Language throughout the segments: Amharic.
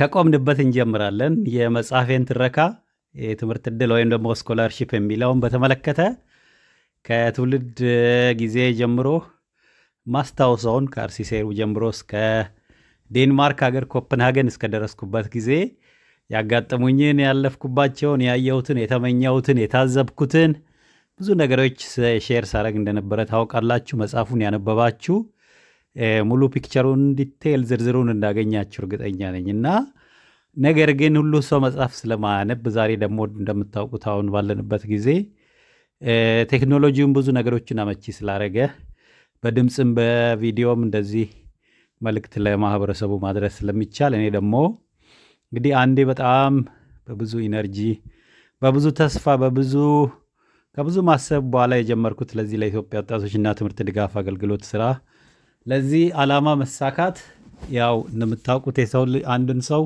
ከቆምንበት እንጀምራለን። የመጽሐፌን ትረካ የትምህርት ዕድል ወይም ደግሞ ስኮላርሺፕ የሚለውን በተመለከተ ከትውልድ ጊዜ ጀምሮ ማስታውሰውን ከአርሲሴሩ ጀምሮ እስከ ዴንማርክ ሀገር ኮፕንሃገን እስከደረስኩበት ጊዜ ያጋጠሙኝን፣ ያለፍኩባቸውን፣ ያየሁትን፣ የተመኘሁትን፣ የታዘብኩትን ብዙ ነገሮች ሼር ሳረግ እንደነበረ ታውቃላችሁ። መጽሐፉን ያነበባችሁ ሙሉ ፒክቸሩን ዲቴይል ዝርዝሩን እንዳገኛችሁ እርግጠኛ ነኝ እና ነገር ግን ሁሉ ሰው መጽሐፍ ስለማያነብ ዛሬ ደግሞ እንደምታውቁት አሁን ባለንበት ጊዜ ቴክኖሎጂውን ብዙ ነገሮችን አመቺ ስላደረገ በድምፅም በቪዲዮም እንደዚህ መልእክት ለማህበረሰቡ ማድረስ ስለሚቻል እኔ ደግሞ እንግዲህ አንዴ በጣም በብዙ ኢነርጂ በብዙ ተስፋ በብዙ ከብዙ ማሰብ በኋላ የጀመርኩት ለዚህ ለኢትዮጵያ ወጣቶችና ትምህርት ድጋፍ አገልግሎት ስራ ለዚህ ዓላማ መሳካት ያው እንደምታውቁት የሰው አንድን ሰው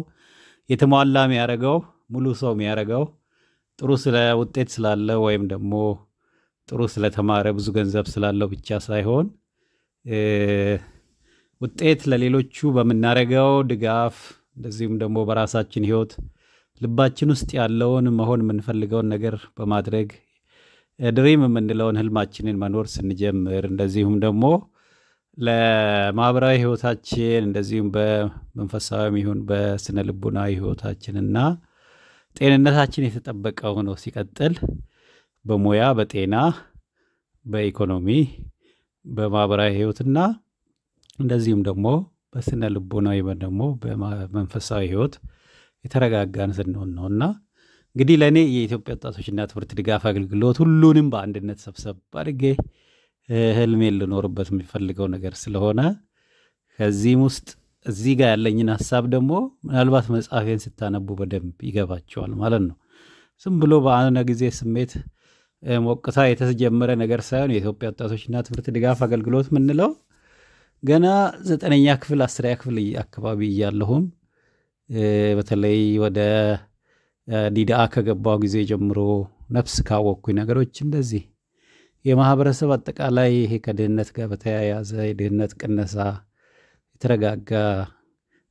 የተሟላ የሚያደርገው ሙሉ ሰው የሚያደርገው ጥሩ ስለ ውጤት ስላለ ወይም ደግሞ ጥሩ ስለተማረ ብዙ ገንዘብ ስላለው ብቻ ሳይሆን ውጤት ለሌሎቹ በምናደርገው ድጋፍ እንደዚሁም ደግሞ በራሳችን ህይወት ልባችን ውስጥ ያለውን መሆን የምንፈልገውን ነገር በማድረግ ድሪም የምንለውን ህልማችንን መኖር ስንጀምር እንደዚሁም ደግሞ ለማህበራዊ ህይወታችን እንደዚሁም በመንፈሳዊም ይሁን በስነ ልቡናዊ ህይወታችንና ጤንነታችን የተጠበቀ ሆኖ ሲቀጥል በሙያ በጤና በኢኮኖሚ በማህበራዊ ህይወትና እንደዚሁም ደግሞ በስነ ወይም ደግሞ በመንፈሳዊ ህይወት የተረጋጋን ስንሆን ነው እና እንግዲህ ለእኔ የኢትዮጵያ ወጣቶችና ትምህርት ድጋፍ አገልግሎት ሁሉንም በአንድነት ሰብሰብ አድርጌ ህልሜ ልኖርበት የሚፈልገው ነገር ስለሆነ ከዚህም ውስጥ እዚህ ጋር ያለኝን ሀሳብ ደግሞ ምናልባት መጽሐፌን ስታነቡ በደንብ ይገባቸዋል ማለት ነው። ዝም ብሎ በአነ ጊዜ ስሜት ሞቅታ የተጀመረ ነገር ሳይሆን የኢትዮጵያ ወጣቶችና ትምህርት ድጋፍ አገልግሎት የምንለው ገና ዘጠነኛ ክፍል አስረኛ ክፍል አካባቢ እያለሁም በተለይ ወደ ዲዳአ ከገባው ጊዜ ጀምሮ ነፍስ ካወቅኩኝ ነገሮች እንደዚህ የማህበረሰብ አጠቃላይ ይሄ ከድህነት ጋር በተያያዘ የድህነት ቅነሳ የተረጋጋ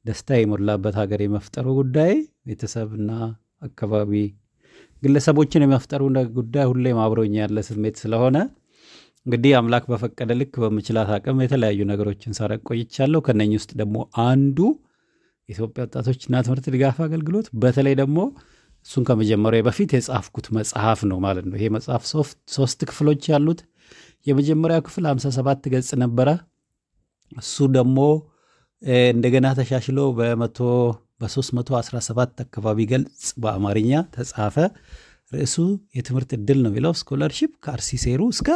ደስታ የሞላበት ሀገር የመፍጠሩ ጉዳይ ቤተሰብና አካባቢ ግለሰቦችን የመፍጠሩ ጉዳይ ሁሌም አብሮኝ ያለ ስሜት ስለሆነ እንግዲህ አምላክ በፈቀደ ልክ በምችላት አቅም የተለያዩ ነገሮችን ሳረቅ ቆይቻለሁ። ከነኝ ውስጥ ደግሞ አንዱ የኢትዮጵያ ወጣቶችና ትምህርት ድጋፍ አገልግሎት በተለይ ደግሞ እሱን ከመጀመሪያ በፊት የጻፍኩት መጽሐፍ ነው ማለት ነው። ይሄ መጽሐፍ ሶስት ክፍሎች ያሉት የመጀመሪያው ክፍል 57 ገጽ ነበረ። እሱ ደግሞ እንደገና ተሻሽሎ በመቶ በ317 አካባቢ ገልጽ በአማርኛ ተጻፈ። ርዕሱ የትምህርት እድል ነው የሚለው ከአርሲ ከአርሲሴሩ እስከ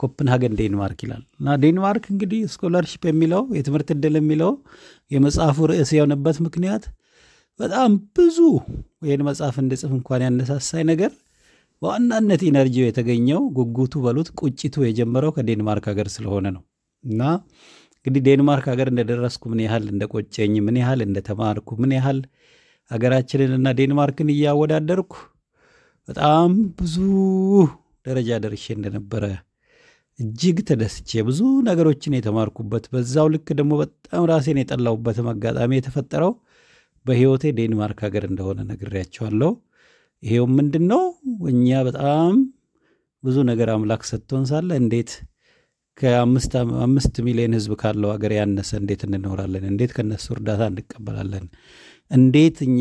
ኮፕንሃገን ዴንማርክ ይላል እና ዴንማርክ እንግዲህ ስኮለርሺፕ የሚለው የትምህርት እድል የሚለው የመጽሐፉ ርዕስ የሆነበት ምክንያት በጣም ብዙ ይህን መጽሐፍ እንድጽፍ እንኳን ያነሳሳይ ነገር በዋናነት ኢነርጂው የተገኘው ጉጉቱ በሉት ቁጭቱ የጀመረው ከዴንማርክ ሀገር ስለሆነ ነው እና እንግዲህ ዴንማርክ ሀገር እንደደረስኩ ምን ያህል እንደቆጨኝ፣ ምን ያህል እንደተማርኩ፣ ምን ያህል ሀገራችንንና ዴንማርክን እያወዳደርኩ በጣም ብዙ ደረጃ ደርሼ እንደነበረ እጅግ ተደስቼ ብዙ ነገሮችን የተማርኩበት በዛው ልክ ደግሞ በጣም ራሴን የጠላውበትም አጋጣሚ የተፈጠረው በህይወቴ ዴንማርክ ሀገር እንደሆነ ነግሬያቸዋለሁ። ይሄውም ምንድን ነው እኛ በጣም ብዙ ነገር አምላክ ሰጥቶን ሳለ እንዴት ከአምስት ሚሊዮን ህዝብ ካለው ሀገር ያነሰ እንዴት እንኖራለን? እንዴት ከነሱ እርዳታ እንቀበላለን? እንዴት እኛ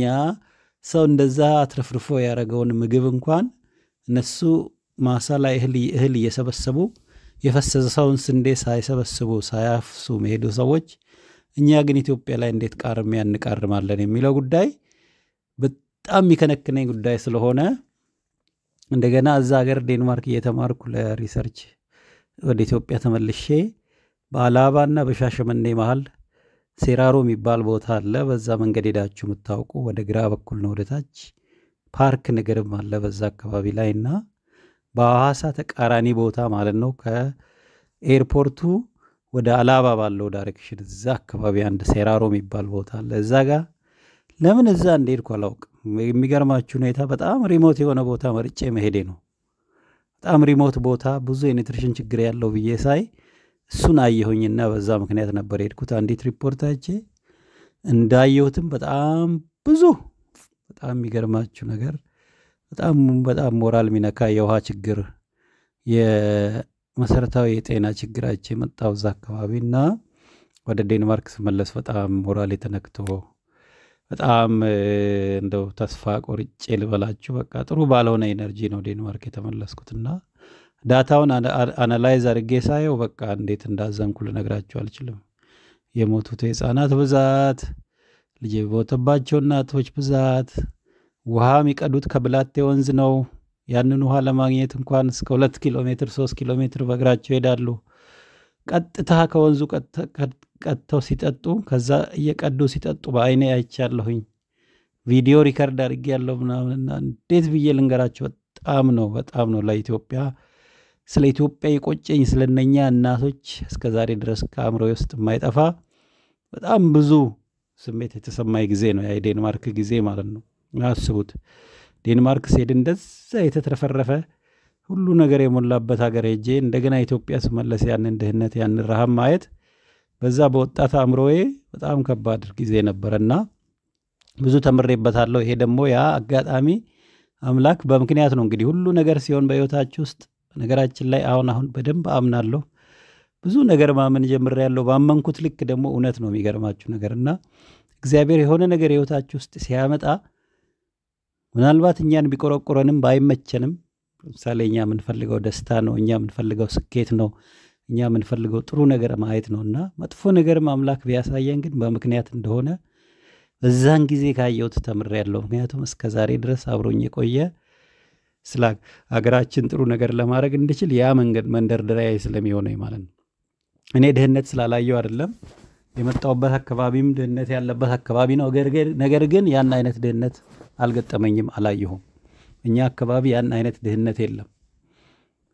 ሰው እንደዛ አትረፍርፎ ያደረገውን ምግብ እንኳን እነሱ ማሳ ላይ እህል እየሰበሰቡ የፈሰሰውን ስንዴ ሳይሰበስቡ ሳያፍሱ መሄዱ ሰዎች እኛ ግን ኢትዮጵያ ላይ እንዴት ቃርም ያንቃርማለን የሚለው ጉዳይ በጣም የሚከነክነኝ ጉዳይ ስለሆነ እንደገና እዛ ሀገር ዴንማርክ እየተማርኩ ለሪሰርች ወደ ኢትዮጵያ ተመልሼ በአላባና በሻሸመኔ መሀል ሴራሮ የሚባል ቦታ አለ። በዛ መንገድ ሄዳችሁ የምታውቁ ወደ ግራ በኩል ነው ወደታች ፓርክ ነገርም አለ በዛ አካባቢ ላይ እና በሐዋሳ ተቃራኒ ቦታ ማለት ነው ከኤርፖርቱ ወደ አላባ ባለው ዳይሬክሽን እዛ አካባቢ አንድ ሴራሮ የሚባል ቦታ አለ። እዛ ጋ ለምን እዛ እንደሄድኩ አላውቅም። የሚገርማችሁ ሁኔታ በጣም ሪሞት የሆነ ቦታ መርጬ መሄዴ ነው። በጣም ሪሞት ቦታ ብዙ የኒትሪሽን ችግር ያለው ብዬ ሳይ እሱን አየሁኝና በዛ ምክንያት ነበር የሄድኩት። አንዲት ሪፖርት አይቼ እንዳየሁትም በጣም ብዙ በጣም የሚገርማችሁ ነገር በጣም በጣም ሞራል የሚነካ የውሃ ችግር መሰረታዊ የጤና ችግራቸው የመጣው እዛ አካባቢ እና ወደ ዴንማርክ ስመለስ በጣም ሞራል የተነክቶ በጣም እንደው ተስፋ ቆርጬ ልበላችሁ በቃ ጥሩ ባለሆነ ኤነርጂ ነው ዴንማርክ የተመለስኩትና ዳታውን አናላይዝ አድርጌ ሳየው በቃ እንዴት እንዳዘንኩ ልነግራችሁ አልችልም። የሞቱት የህፃናት ብዛት፣ ልጅ የሞተባቸው እናቶች ብዛት፣ ውሃ የሚቀዱት ከብላቴ ወንዝ ነው። ያንን ውሃ ለማግኘት እንኳን እስከ ሁለት ኪሎ ሜትር ሶስት ኪሎ ሜትር በእግራቸው ይሄዳሉ። ቀጥታ ከወንዙ ቀጥተው ሲጠጡ ከዛ እየቀዱ ሲጠጡ በአይኔ አይቻለሁኝ። ቪዲዮ ሪከርድ አድርጌ ያለው ምናምንና እንዴት ብዬ ልንገራቸው። በጣም ነው በጣም ነው ለኢትዮጵያ ስለ ኢትዮጵያ የቆጨኝ ስለነኛ እናቶች እስከ ዛሬ ድረስ ከአእምሮ ውስጥ የማይጠፋ በጣም ብዙ ስሜት የተሰማኝ ጊዜ ነው የዴንማርክ ጊዜ ማለት ነው። አስቡት። ዴንማርክ ስሄድ እንደዛ የተትረፈረፈ ሁሉ ነገር የሞላበት ሀገር ሄጄ እንደገና ኢትዮጵያ ስመለስ ያንን ድህነት ያንን ረሃብ ማየት በዛ በወጣት አእምሮዬ በጣም ከባድ ጊዜ ነበረና ብዙ ተምሬበታለሁ። ይሄ ደግሞ ያ አጋጣሚ አምላክ በምክንያት ነው እንግዲህ ሁሉ ነገር ሲሆን በህይወታችሁ ውስጥ ነገራችን ላይ አሁን አሁን በደንብ አምናለሁ። ብዙ ነገር ማመን ጀምሬያለሁ። ባመንኩት ልክ ደግሞ እውነት ነው የሚገርማችሁ ነገርና እግዚአብሔር የሆነ ነገር ህይወታችሁ ውስጥ ሲያመጣ ምናልባት እኛን ቢቆረቁረንም ባይመቸንም፣ ለምሳሌ እኛ የምንፈልገው ደስታ ነው፣ እኛ የምንፈልገው ስኬት ነው፣ እኛ የምንፈልገው ጥሩ ነገር ማየት ነው እና መጥፎ ነገርም አምላክ ቢያሳየን ግን በምክንያት እንደሆነ በዛን ጊዜ ካየሁት ተምሬያለሁ። ምክንያቱም እስከ ዛሬ ድረስ አብሮኝ የቆየ ስለ ሀገራችን ጥሩ ነገር ለማድረግ እንድችል ያ መንገድ መንደርደሪያ ስለሚሆነኝ ማለት ነው። እኔ ድህነት ስላላየው አይደለም የመጣውበት አካባቢም ድህነት ያለበት አካባቢ ነው። ነገር ግን ያን አይነት ድህነት አልገጠመኝም፣ አላየሁም። እኛ አካባቢ ያን አይነት ድህነት የለም።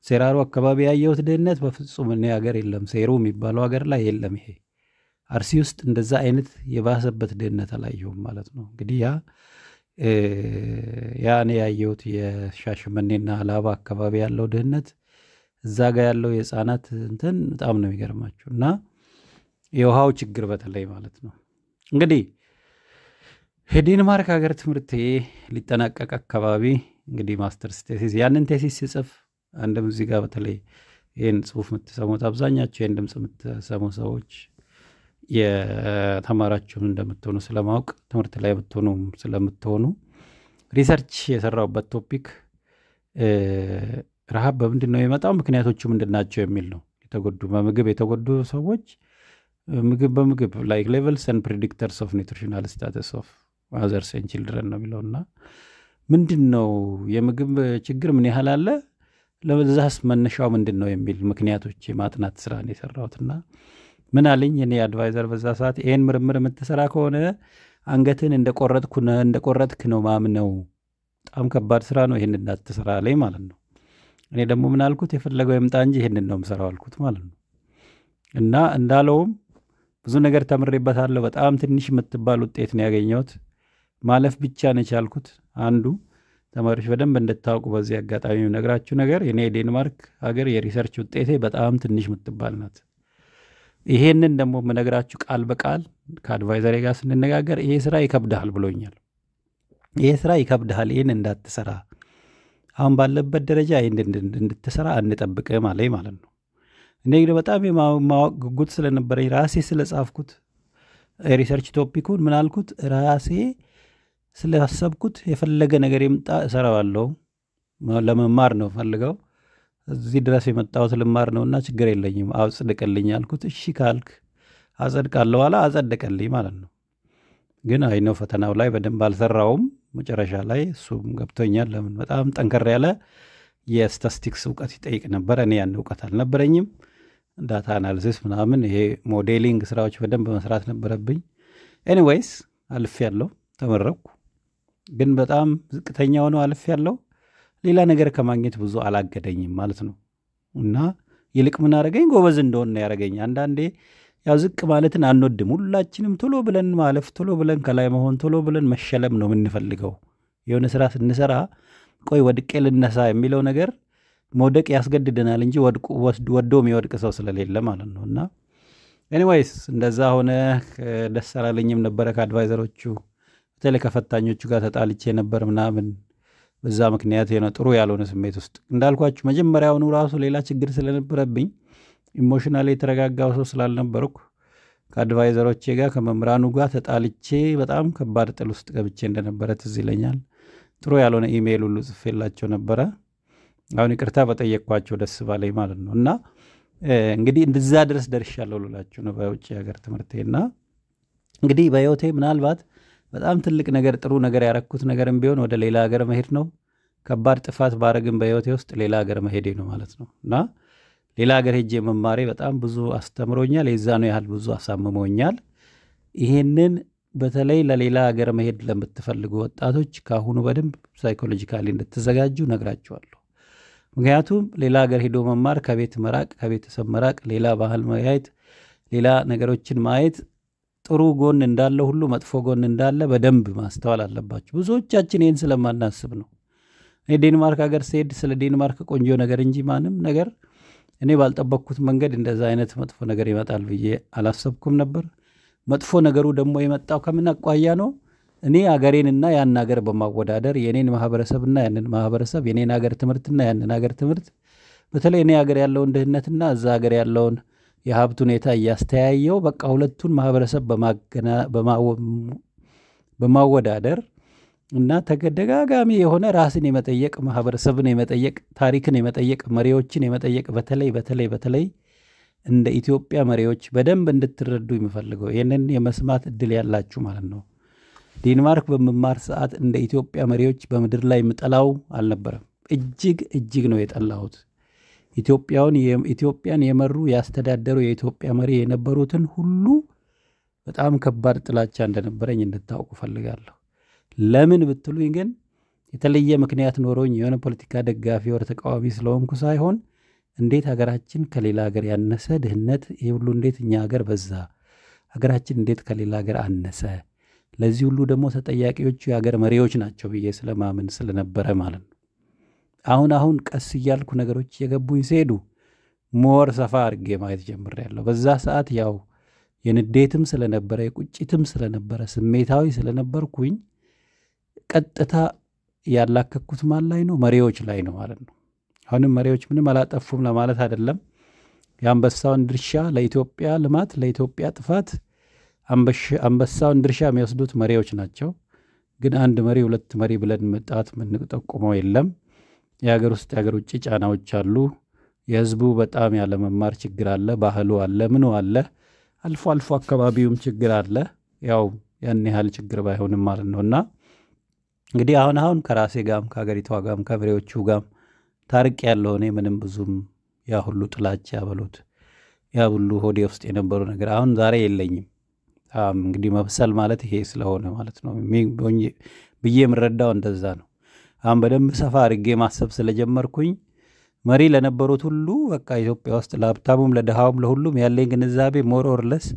ሴራሮ አካባቢ ያየሁት ድህነት በፍጹም እኔ ሀገር የለም። ሴሩ የሚባለው ሀገር ላይ የለም። ይሄ አርሲ ውስጥ እንደዛ አይነት የባሰበት ድህነት አላየሁም ማለት ነው። እንግዲህ ያ ያ እኔ ያየሁት የሻሸመኔና አላባ አካባቢ ያለው ድህነት እዛ ጋ ያለው የህፃናት እንትን በጣም ነው የሚገርማቸው እና የውሃው ችግር በተለይ ማለት ነው እንግዲህ የዴንማርክ ሀገር ትምህርት ሊጠናቀቅ አካባቢ እንግዲህ ማስተርስ ቴሲስ ያንን ቴሲስ ሲጽፍ አንድም እዚህ ጋር በተለይ ይህን ጽሁፍ የምትሰሙት አብዛኛቸው ይህን ድምፅ የምትሰሙ ሰዎች የተማራችሁም እንደምትሆኑ ስለማወቅ ትምህርት ላይ የምትሆኑ ስለምትሆኑ ሪሰርች የሰራውበት ቶፒክ ረሃብ በምንድን ነው የመጣው ምክንያቶቹ ምንድን ናቸው የሚል ነው የተጎዱ በምግብ የተጎዱ ሰዎች ምግብ በምግብ ላይክ ሌቨልስ ፕሪዲክተርስ ኦፍ ኒትሪሽናል ስታተስ ኦፍ ማዘርስ ኤንድ ችልድረን ነው የሚለው እና ምንድን ነው የምግብ ችግር ምን ያህል አለ ለዛስ መነሻው ምንድን ነው የሚል ምክንያቶች የማጥናት ስራ ነው የሰራሁትና ምን አለኝ እኔ አድቫይዘር በዛ ሰዓት ይህን ምርምር የምትሰራ ከሆነ አንገትን እንደቆረጥክ ነው ማምነው በጣም ከባድ ስራ ነው ይህን እንዳትሰራ ላይ ማለት ነው እኔ ደግሞ ምን አልኩት የፈለገው የምጣ እንጂ ይህንን ነው ምሰራው አልኩት ማለት ነው እና እንዳለውም ብዙ ነገር ተምሬበታለሁ በጣም ትንሽ የምትባል ውጤት ነው ያገኘሁት ማለፍ ብቻ ነው የቻልኩት። አንዱ ተማሪዎች በደንብ እንድታውቁ በዚህ አጋጣሚ የምነግራችሁ ነገር እኔ የዴንማርክ ሀገር የሪሰርች ውጤቴ በጣም ትንሽ የምትባል ናት። ይሄንን ደግሞ የምነግራችሁ ቃል በቃል ከአድቫይዘሬ ጋር ስንነጋገር ይሄ ስራ ይከብድሃል ብሎኛል። ይሄ ስራ ይከብድሃል፣ ይህን እንዳትሰራ፣ አሁን ባለበት ደረጃ ይህን እንድትሰራ አንጠብቅም አለኝ ማለት ነው። እኔ ግን በጣም የማወቅ ጉጉት ስለነበረኝ ራሴ ስለጻፍኩት ሪሰርች ቶፒኩን ምናልኩት ራሴ ስላሰብኩት የፈለገ ነገር የምጣ እሰራዋለሁ። ለመማር ነው ፈልገው እዚህ ድረስ የመጣሁት ልማር ነውና ችግር የለኝም አጽድቅልኝ አልኩት። እሺ ካልክ አጸድቃለሁ አለ። አጸደቀልኝ ማለት ነው። ግን አይነው ፈተናው ላይ በደንብ አልሰራውም። መጨረሻ ላይ እሱም ገብቶኛል። ለምን በጣም ጠንከር ያለ የስታስቲክስ እውቀት ይጠይቅ ነበረ። እኔ ያን እውቀት አልነበረኝም። ዳታ አናሊሲስ ምናምን፣ ይሄ ሞዴሊንግ ስራዎች በደንብ መስራት ነበረብኝ። ኤኒዌይስ አልፌያለሁ፣ ተመረኩ። ግን በጣም ዝቅተኛ ሆነው አልፍ ያለው ሌላ ነገር ከማግኘት ብዙ አላገደኝም ማለት ነው እና ይልቅ ምን አረገኝ ጎበዝ እንደሆነ ያረገኝ። አንዳንዴ ያው ዝቅ ማለትን አንወድም ሁላችንም። ቶሎ ብለን ማለፍ፣ ቶሎ ብለን ከላይ መሆን፣ ቶሎ ብለን መሸለም ነው የምንፈልገው። የሆነ ስራ ስንሰራ ቆይ ወድቄ ልነሳ የሚለው ነገር መውደቅ ያስገድደናል እንጂ ወዶ የሚወድቅ ሰው ስለሌለ ማለት ነው እና ኤኒዌይስ እንደዛ ሆነ። ደስ አላለኝም ነበረ ከአድቫይዘሮቹ በተለይ ከፈታኞቹ ጋር ተጣልቼ ነበር ምናምን በዛ ምክንያት ነው ጥሩ ያልሆነ ስሜት ውስጥ እንዳልኳችሁ መጀመሪያውኑ ራሱ ሌላ ችግር ስለነበረብኝ ኢሞሽናል የተረጋጋው ሰው ስላልነበርኩ ከአድቫይዘሮቼ ጋር ከመምህራኑ ጋር ተጣልቼ በጣም ከባድ ጥል ውስጥ ገብቼ እንደነበረ ትዝ ይለኛል። ጥሩ ያልሆነ ኢሜይል ሁሉ ጽፌላቸው ነበረ። አሁን ይቅርታ በጠየቅኳቸው ደስ ባለኝ ማለት ነው። እና እንግዲህ እንደዛ ድረስ ደርሻለሁ ልላችሁ ነው በውጭ ሀገር ትምህርቴ እና እንግዲህ በህይወቴ ምናልባት በጣም ትልቅ ነገር ጥሩ ነገር ያረኩት ነገርም ቢሆን ወደ ሌላ ሀገር መሄድ ነው። ከባድ ጥፋት ባረግን በህይወቴ ውስጥ ሌላ ሀገር መሄዴ ነው ማለት ነው እና ሌላ ሀገር ሄጄ መማሬ በጣም ብዙ አስተምሮኛል። የዛ ነው ያህል ብዙ አሳምሞኛል። ይሄንን በተለይ ለሌላ ሀገር መሄድ ለምትፈልጉ ወጣቶች ከአሁኑ በደንብ ሳይኮሎጂካሊ እንድትዘጋጁ ነግራችኋለሁ። ምክንያቱም ሌላ ሀገር ሄዶ መማር ከቤት መራቅ፣ ከቤተሰብ መራቅ፣ ሌላ ባህል መያየት፣ ሌላ ነገሮችን ማየት ጥሩ ጎን እንዳለ ሁሉ መጥፎ ጎን እንዳለ በደንብ ማስተዋል አለባቸው። ብዙዎቻችን ይህን ስለማናስብ ነው። እኔ ዴንማርክ ሀገር ስሄድ ስለ ዴንማርክ ቆንጆ ነገር እንጂ ማንም ነገር እኔ ባልጠበቅኩት መንገድ እንደዛ አይነት መጥፎ ነገር ይመጣል ብዬ አላሰብኩም ነበር። መጥፎ ነገሩ ደግሞ የመጣው ከምን አቋያ ነው? እኔ አገሬንና ያን ሀገር በማወዳደር የእኔን ማህበረሰብና ያንን ማህበረሰብ የኔን ሀገር ትምህርትና ያንን ሀገር ትምህርት በተለይ እኔ ሀገር ያለውን ድህነትና እዛ ሀገር ያለውን የሀብት ሁኔታ እያስተያየው በቃ ሁለቱን ማህበረሰብ በማወዳደር እና ተደጋጋሚ የሆነ ራስን የመጠየቅ ማህበረሰብን የመጠየቅ ታሪክን የመጠየቅ መሪዎችን የመጠየቅ በተለይ በተለይ በተለይ እንደ ኢትዮጵያ መሪዎች በደንብ እንድትረዱ የሚፈልገው ይህንን የመስማት እድል ያላችሁ ማለት ነው። ዴንማርክ በምማር ሰዓት እንደ ኢትዮጵያ መሪዎች በምድር ላይ የምጠላው አልነበረም። እጅግ እጅግ ነው የጠላሁት። ኢትዮጵያውን ኢትዮጵያን የመሩ ያስተዳደሩ የኢትዮጵያ መሪ የነበሩትን ሁሉ በጣም ከባድ ጥላቻ እንደነበረኝ እንድታውቁ ፈልጋለሁ። ለምን ብትሉኝ ግን የተለየ ምክንያት ኖሮኝ የሆነ ፖለቲካ ደጋፊ ወር ተቃዋሚ ስለሆንኩ ሳይሆን እንዴት ሀገራችን ከሌላ ሀገር ያነሰ ድህነት፣ ይህ ሁሉ እንዴት እኛ ሀገር በዛ፣ ሀገራችን እንዴት ከሌላ ሀገር አነሰ፣ ለዚህ ሁሉ ደግሞ ተጠያቂዎቹ የሀገር መሪዎች ናቸው ብዬ ስለማምን ስለነበረ ማለት ነው። አሁን አሁን ቀስ እያልኩ ነገሮች የገቡኝ ሲሄዱ ሞር ሰፋ አድርጌ ማየት ጀምሬያለሁ። በዛ ሰዓት ያው የንዴትም ስለነበረ የቁጭትም ስለነበረ ስሜታዊ ስለነበርኩኝ ቀጥታ ያላከኩት ማን ላይ ነው? መሪዎች ላይ ነው ማለት ነው። አሁንም መሪዎች ምንም አላጠፉም ለማለት አይደለም። የአንበሳውን ድርሻ ለኢትዮጵያ ልማት፣ ለኢትዮጵያ ጥፋት አንበሳውን ድርሻ የሚወስዱት መሪዎች ናቸው። ግን አንድ መሪ ሁለት መሪ ብለን መጣት የምንጠቁመው የለም። የሀገር ውስጥ የሀገር ውጭ ጫናዎች አሉ። የህዝቡ በጣም ያለመማር ችግር አለ፣ ባህሉ አለ፣ ምኑ አለ። አልፎ አልፎ አካባቢውም ችግር አለ። ያው ያን ያህል ችግር ባይሆንም ማለት ነው እና እንግዲህ አሁን አሁን ከራሴ ጋም ከሀገሪቷ ጋም ከመሪዎቹ ጋም ታርቅ ያለው እኔ ምንም ብዙም ያ ሁሉ ጥላች ያበሉት ያ ሁሉ ሆዴ ውስጥ የነበሩ ነገር አሁን ዛሬ የለኝም። እንግዲህ መብሰል ማለት ይሄ ስለሆነ ማለት ነው ብዬ የምረዳው እንደዛ ነው። አሁን በደንብ ሰፋ አድርጌ ማሰብ ስለጀመርኩኝ መሪ ለነበሩት ሁሉ በቃ ኢትዮጵያ ውስጥ ለሀብታሙም ለድሃውም ለሁሉም ያለኝ ግንዛቤ ሞር ኦር ለስ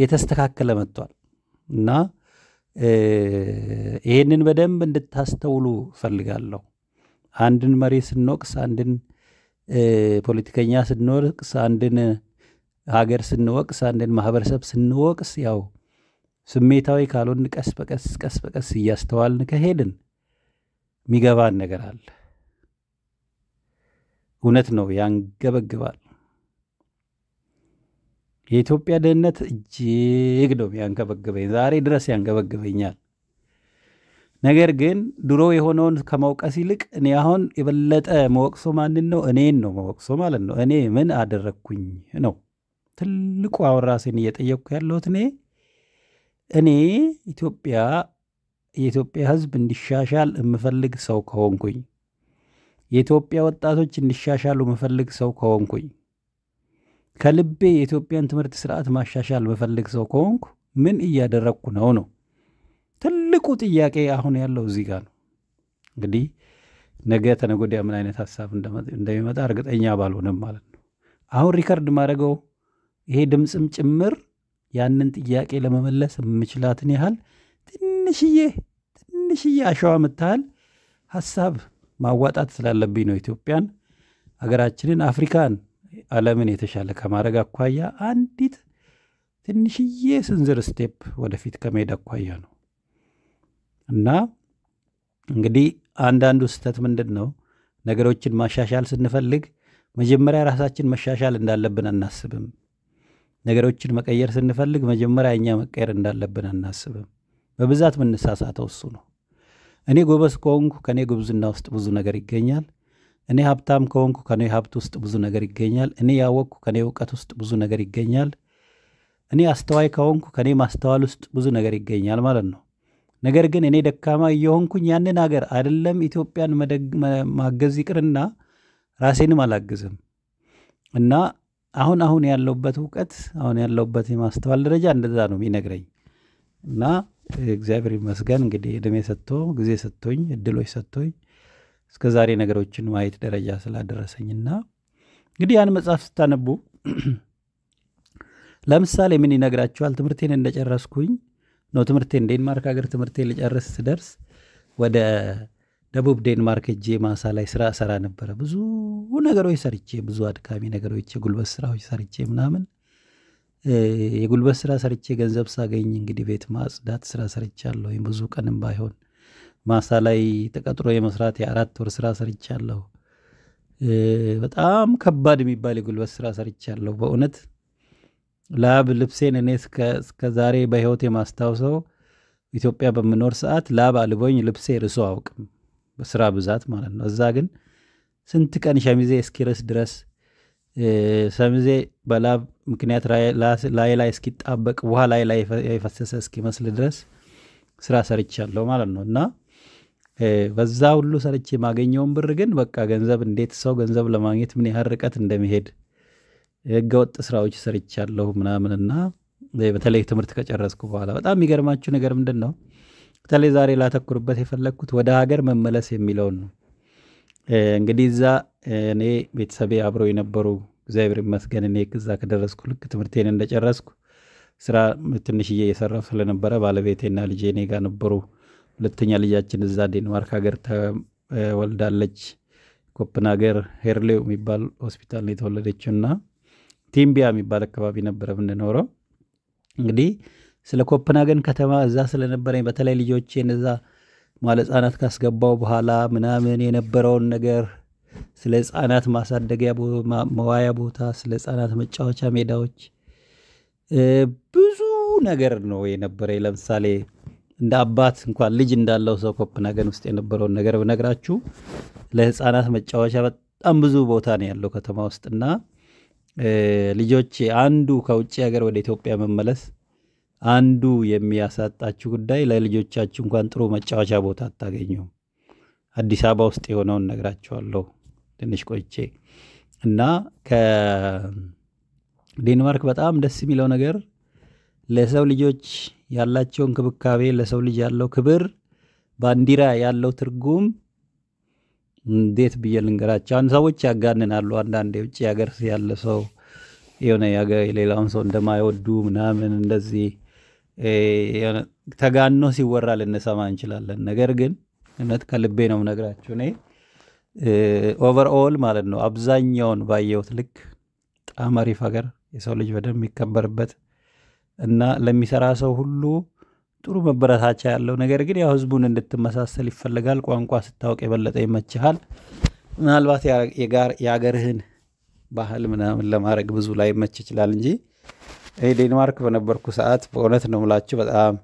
የተስተካከለ መጥቷል እና ይህንን በደንብ እንድታስተውሉ ፈልጋለሁ። አንድን መሪ ስንወቅስ፣ አንድን ፖለቲከኛ ስንወቅስ፣ አንድን ሀገር ስንወቅስ፣ አንድን ማህበረሰብ ስንወቅስ ያው ስሜታዊ ካልሆን ቀስ በቀስ ቀስ በቀስ እያስተዋልን ከሄድን የሚገባን ነገር አለ እውነት ነው ያንገበግባል የኢትዮጵያ ድህነት እጅግ ነው ያንገበግበኝ ዛሬ ድረስ ያንገበግበኛል ነገር ግን ድሮ የሆነውን ከመውቀስ ይልቅ እኔ አሁን የበለጠ መወቅሶ ማንን ነው እኔን ነው መወቅሶ ማለት ነው እኔ ምን አደረግኩኝ ነው ትልቁ አሁን ራሴን እየጠየቅኩ ያለሁት እኔ እኔ ኢትዮጵያ የኢትዮጵያ ሕዝብ እንዲሻሻል የምፈልግ ሰው ከሆንኩኝ፣ የኢትዮጵያ ወጣቶች እንዲሻሻሉ የምፈልግ ሰው ከሆንኩኝ፣ ከልቤ የኢትዮጵያን ትምህርት ስርዓት ማሻሻል የምፈልግ ሰው ከሆንኩ ምን እያደረግኩ ነው ነው ትልቁ ጥያቄ አሁን ያለው እዚህ ጋር ነው። እንግዲህ ነገ ተነጎዲያ ምን አይነት ሀሳብ እንደሚመጣ እርግጠኛ ባልሆንም ማለት ነው። አሁን ሪከርድ ማድረገው ይሄ ድምፅም ጭምር ያንን ጥያቄ ለመመለስ የምችላትን ያህል ትንሽዬ ትንሽዬ አሸዋ ምታህል ሀሳብ ማዋጣት ስላለብኝ ነው። ኢትዮጵያን፣ ሀገራችንን፣ አፍሪካን፣ ዓለምን የተሻለ ከማድረግ አኳያ አንዲት ትንሽዬ ስንዝር ስቴፕ ወደፊት ከመሄድ አኳያ ነው እና እንግዲህ አንዳንዱ ስህተት ምንድን ነው? ነገሮችን ማሻሻል ስንፈልግ መጀመሪያ ራሳችን መሻሻል እንዳለብን አናስብም። ነገሮችን መቀየር ስንፈልግ መጀመሪያ እኛ መቀየር እንዳለብን አናስብም። በብዛት የምንሳሳተው እሱ ነው። እኔ ጎበዝ ከሆንኩ ከእኔ ጉብዝና ውስጥ ብዙ ነገር ይገኛል። እኔ ሀብታም ከሆንኩ ከኔ ሀብት ውስጥ ብዙ ነገር ይገኛል። እኔ ያወቅኩ ከኔ እውቀት ውስጥ ብዙ ነገር ይገኛል። እኔ አስተዋይ ከሆንኩ ከኔ ማስተዋል ውስጥ ብዙ ነገር ይገኛል ማለት ነው። ነገር ግን እኔ ደካማ እየሆንኩኝ ያንን ሀገር አይደለም ኢትዮጵያን ማገዝ ይቅርና ራሴንም አላግዝም እና አሁን አሁን ያለውበት እውቀት አሁን ያለውበት የማስተዋል ደረጃ እንደዛ ነው የሚነግረኝ እና እግዚአብሔር ይመስገን እንግዲህ እድሜ ሰጥቶ ጊዜ ሰጥቶኝ እድሎች ሰጥቶኝ እስከ ዛሬ ነገሮችን ማየት ደረጃ ስላደረሰኝና እንግዲህ ያን መጽሐፍ ስታነቡ ለምሳሌ ምን ይነግራችኋል? ትምህርቴን እንደጨረስኩኝ ነው ትምህርቴ ዴንማርክ ሀገር ትምህርቴ ልጨርስ ስደርስ ወደ ደቡብ ዴንማርክ እጄ ማሳ ላይ ስራ ሰራ ነበረ። ብዙ ነገሮች ሰርቼ ብዙ አድካሚ ነገሮች የጉልበት ስራዎች ሰርቼ ምናምን የጉልበት ስራ ሰርቼ ገንዘብ ሳገኝ እንግዲህ ቤት ማጽዳት ስራ ሰርቻለሁ። ብዙ ቀንም ባይሆን ማሳ ላይ ተቀጥሮ የመስራት የአራት ወር ስራ ሰርቻለሁ። በጣም ከባድ የሚባል የጉልበት ስራ ሰርቻለሁ። በእውነት ላብ ልብሴን እኔ እስከ ዛሬ በህይወት የማስታውሰው ኢትዮጵያ በምኖር ሰዓት ላብ አልቦኝ ልብሴ ርሶ አውቅም፣ በስራ ብዛት ማለት ነው። እዛ ግን ስንት ቀን ሸሚዜ እስኪረስ ድረስ ሰምዜ በላብ ምክንያት ላይ ላይ እስኪጣበቅ ውሃ ላይ ላይ የፈሰሰ እስኪመስል ድረስ ስራ ሰርቻለሁ ማለት ነው እና በዛ ሁሉ ሰርቼ የማገኘውን ብር ግን በቃ ገንዘብ እንዴት ሰው ገንዘብ ለማግኘት ምን ያህል ርቀት እንደሚሄድ ህገወጥ ስራዎች ሰርቻለሁ ምናምንና በተለይ ትምህርት ከጨረስኩ በኋላ በጣም የሚገርማችሁ ነገር ምንድን ነው በተለይ ዛሬ ላተኩርበት የፈለግኩት ወደ ሀገር መመለስ የሚለውን ነው እንግዲህ እዛ እኔ ቤተሰቤ አብረው የነበሩ እግዚአብሔር ይመስገን እኔ እዛ ከደረስኩ ልክ ትምህርቴን እንደጨረስኩ ስራ ትንሽዬ እየሰራሁ ስለነበረ ባለቤቴና ልጄ እኔ ጋር ነበሩ። ሁለተኛ ልጃችን እዛ ዴንማርክ ሀገር ተወልዳለች። ኮፕንሀገር ሄርሌው የሚባል ሆስፒታል ነው የተወለደችው እና ቲምቢያ የሚባል አካባቢ ነበረ ምንኖረው። እንግዲህ ስለ ኮፕንሀገን ከተማ እዛ ስለነበረኝ በተለይ ልጆቼን እዛ መዋለ ህጻናት ካስገባው በኋላ ምናምን የነበረውን ነገር ስለ ህፃናት ማሳደጊያ መዋያ ቦታ፣ ስለ ህፃናት መጫወቻ ሜዳዎች ብዙ ነገር ነው የነበረ። ለምሳሌ እንደ አባት እንኳን ልጅ እንዳለው ሰው ኮፕናገን ውስጥ የነበረውን ነገር ብነግራችሁ ለህፃናት መጫወቻ በጣም ብዙ ቦታ ነው ያለው ከተማ ውስጥ እና ልጆች አንዱ ከውጭ ሀገር ወደ ኢትዮጵያ መመለስ አንዱ የሚያሳጣችሁ ጉዳይ ለልጆቻችሁ እንኳን ጥሩ መጫወቻ ቦታ አታገኙም። አዲስ አበባ ውስጥ የሆነውን ነግራችኋለሁ። ትንሽ ቆይቼ እና ከዴንማርክ በጣም ደስ የሚለው ነገር ለሰው ልጆች ያላቸው እንክብካቤ፣ ለሰው ልጅ ያለው ክብር፣ ባንዲራ ያለው ትርጉም እንዴት ብዬ ልንገራቸው። አንድ ሰዎች ያጋንናሉ። አንዳንድ የውጭ ሀገር ያለ ሰው የሆነ የሌላውን ሰው እንደማይወዱ ምናምን እንደዚህ ተጋኖ ሲወራ ልንሰማ እንችላለን። ነገር ግን እውነት ከልቤ ነው ነግራችሁ እኔ ኦቨርኦል ማለት ነው አብዛኛውን ባየሁት ልክ በጣም አሪፍ ሀገር የሰው ልጅ በደንብ የሚከበርበት እና ለሚሰራ ሰው ሁሉ ጥሩ መበረታቻ ያለው ነገር ግን ያው ህዝቡን እንድትመሳሰል ይፈልጋል። ቋንቋ ስታውቅ የበለጠ ይመችሃል። ምናልባት የአገርህን ባህል ምናምን ለማድረግ ብዙ ላይ መች ይችላል እንጂ እኔ ዴንማርክ በነበርኩ ሰዓት በእውነት ነው ምላችሁ በጣም